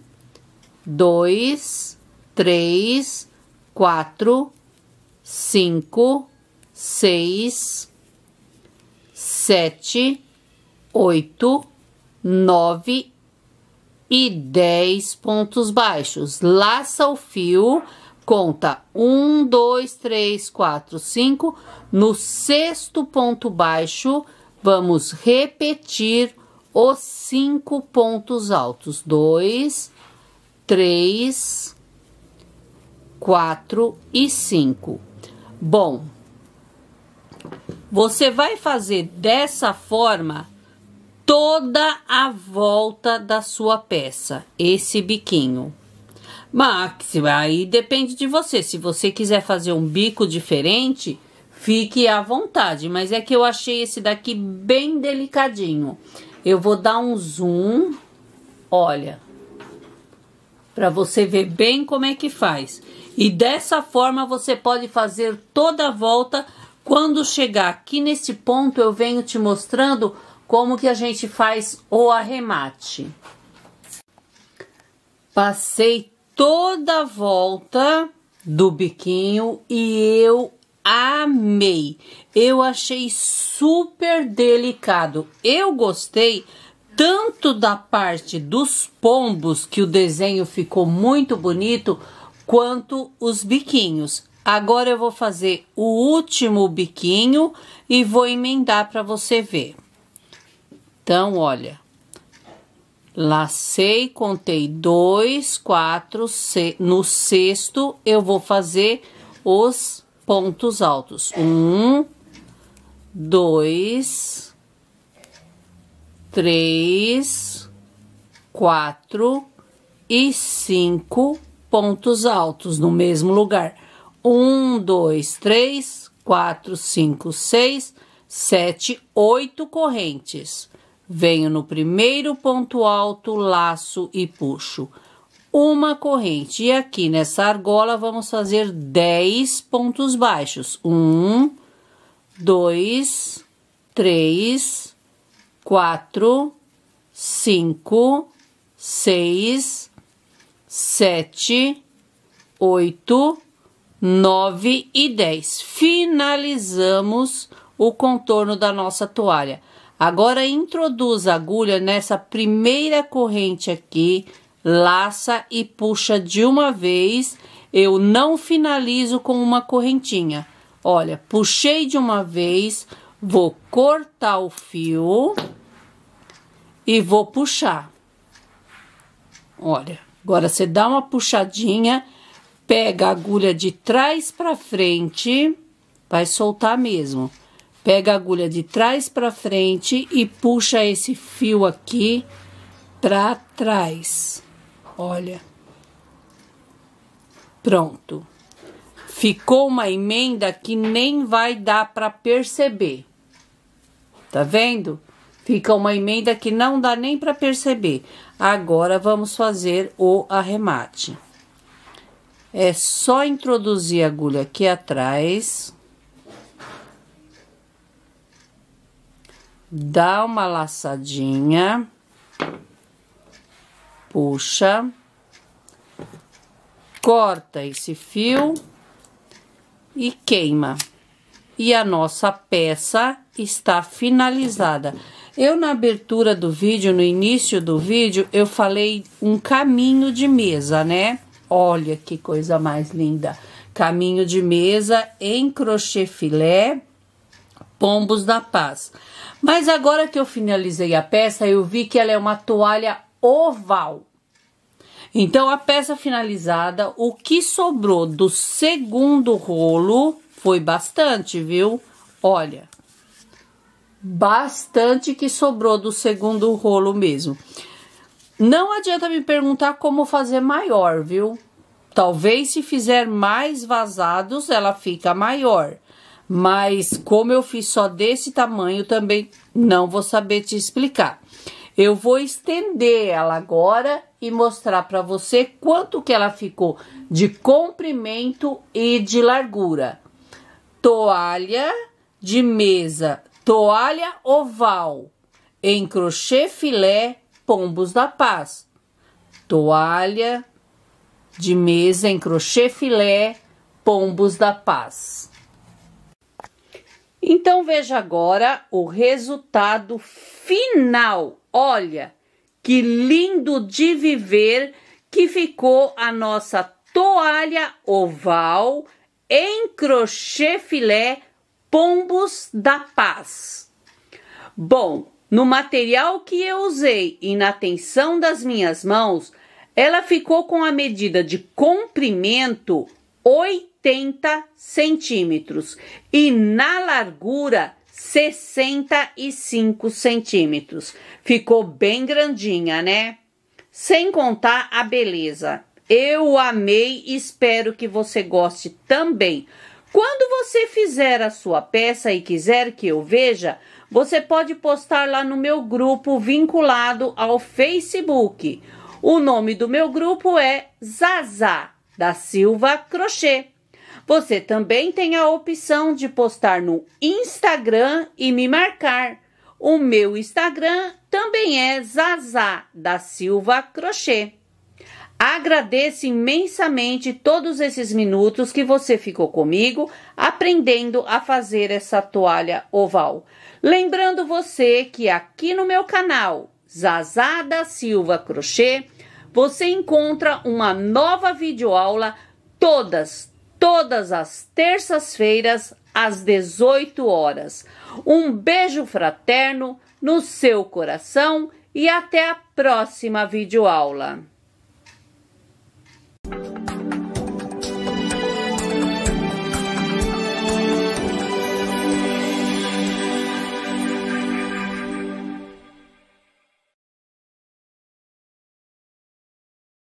dois, três, quatro, cinco, seis, sete, oito, nove e dez pontos baixos. Laça o fio, conta um, dois, três, quatro, cinco. No sexto ponto baixo, vamos repetir os cinco pontos altos: dois, três, 4 e 5. Bom, você vai fazer dessa forma toda a volta da sua peça, esse biquinho. Max, aí depende de você. Se você quiser fazer um bico diferente, fique à vontade. Mas é que eu achei esse daqui bem delicadinho. Eu vou dar um zoom, olha, para você ver bem como é que faz. E dessa forma você pode fazer toda a volta. Quando chegar aqui nesse ponto, eu venho te mostrando como que a gente faz o arremate. Passei toda a volta do biquinho e eu amei. Eu achei super delicado. Eu gostei tanto da parte dos pombos, que o desenho ficou muito bonito, quanto os biquinhos. Agora eu vou fazer o último biquinho e vou emendar para você ver. Então, olha. Lacei, contei dois, quatro, seis. no sexto eu vou fazer os pontos altos. Um, dois, três, quatro e cinco pontos altos no mesmo lugar. Um, dois, três, quatro, cinco, seis, sete, oito correntes. Venho no primeiro ponto alto, laço e puxo uma corrente. E aqui nessa argola vamos fazer dez pontos baixos. Um, dois, três, quatro, cinco, seis, sete, oito, nove e dez. Finalizamos o contorno da nossa toalha. Agora, introduz a agulha nessa primeira corrente aqui, laça e puxa de uma vez. Eu não finalizo com uma correntinha. Olha, puxei de uma vez, vou cortar o fio e vou puxar. Olha. Agora, você dá uma puxadinha, pega a agulha de trás para frente, vai soltar mesmo. Pega a agulha de trás para frente e puxa esse fio aqui para trás. Olha. Pronto. Ficou uma emenda que nem vai dar para perceber. Tá vendo? Fica uma emenda que não dá nem para perceber. Agora vamos fazer o arremate. É só introduzir a agulha aqui atrás. Dá uma laçadinha. Puxa. Corta esse fio e queima. E a nossa peça está finalizada. Eu na abertura do vídeo, no início do vídeo, eu falei um caminho de mesa, né? Olha que coisa mais linda. Caminho de mesa em crochê filé, pombos da paz. Mas agora que eu finalizei a peça, eu vi que ela é uma toalha oval. Então, a peça finalizada, o que sobrou do segundo rolo foi bastante, viu? Olha bastante que sobrou do segundo rolo mesmo. Não adianta me perguntar como fazer maior, viu? Talvez se fizer mais vazados, ela fica maior. Mas como eu fiz só desse tamanho, também não vou saber te explicar. Eu vou estender ela agora e mostrar para você quanto que ela ficou de comprimento e de largura. Toalha de mesa toalha oval em crochê filé Pombos da Paz, toalha de mesa em crochê filé Pombos da Paz. Então veja agora o resultado final. Olha que lindo de viver que ficou a nossa toalha oval em crochê filé Pombos da Paz. Bom, no material que eu usei e na tensão das minhas mãos, ela ficou com a medida de comprimento 80 centímetros e na largura 65 centímetros. Ficou bem grandinha, né? Sem contar a beleza. Eu amei e espero que você goste também. Quando você fizer a sua peça e quiser que eu veja, você pode postar lá no meu grupo vinculado ao Facebook. O nome do meu grupo é Zazá da Silva Crochê. Você também tem a opção de postar no Instagram e me marcar. O meu Instagram também é Zazá da Silva Crochê. Agradeço imensamente todos esses minutos que você ficou comigo aprendendo a fazer essa toalha oval. Lembrando você que aqui no meu canal Zazada Silva Crochê você encontra uma nova videoaula todas, todas as terças-feiras às 18 horas. Um beijo fraterno no seu coração e até a próxima videoaula.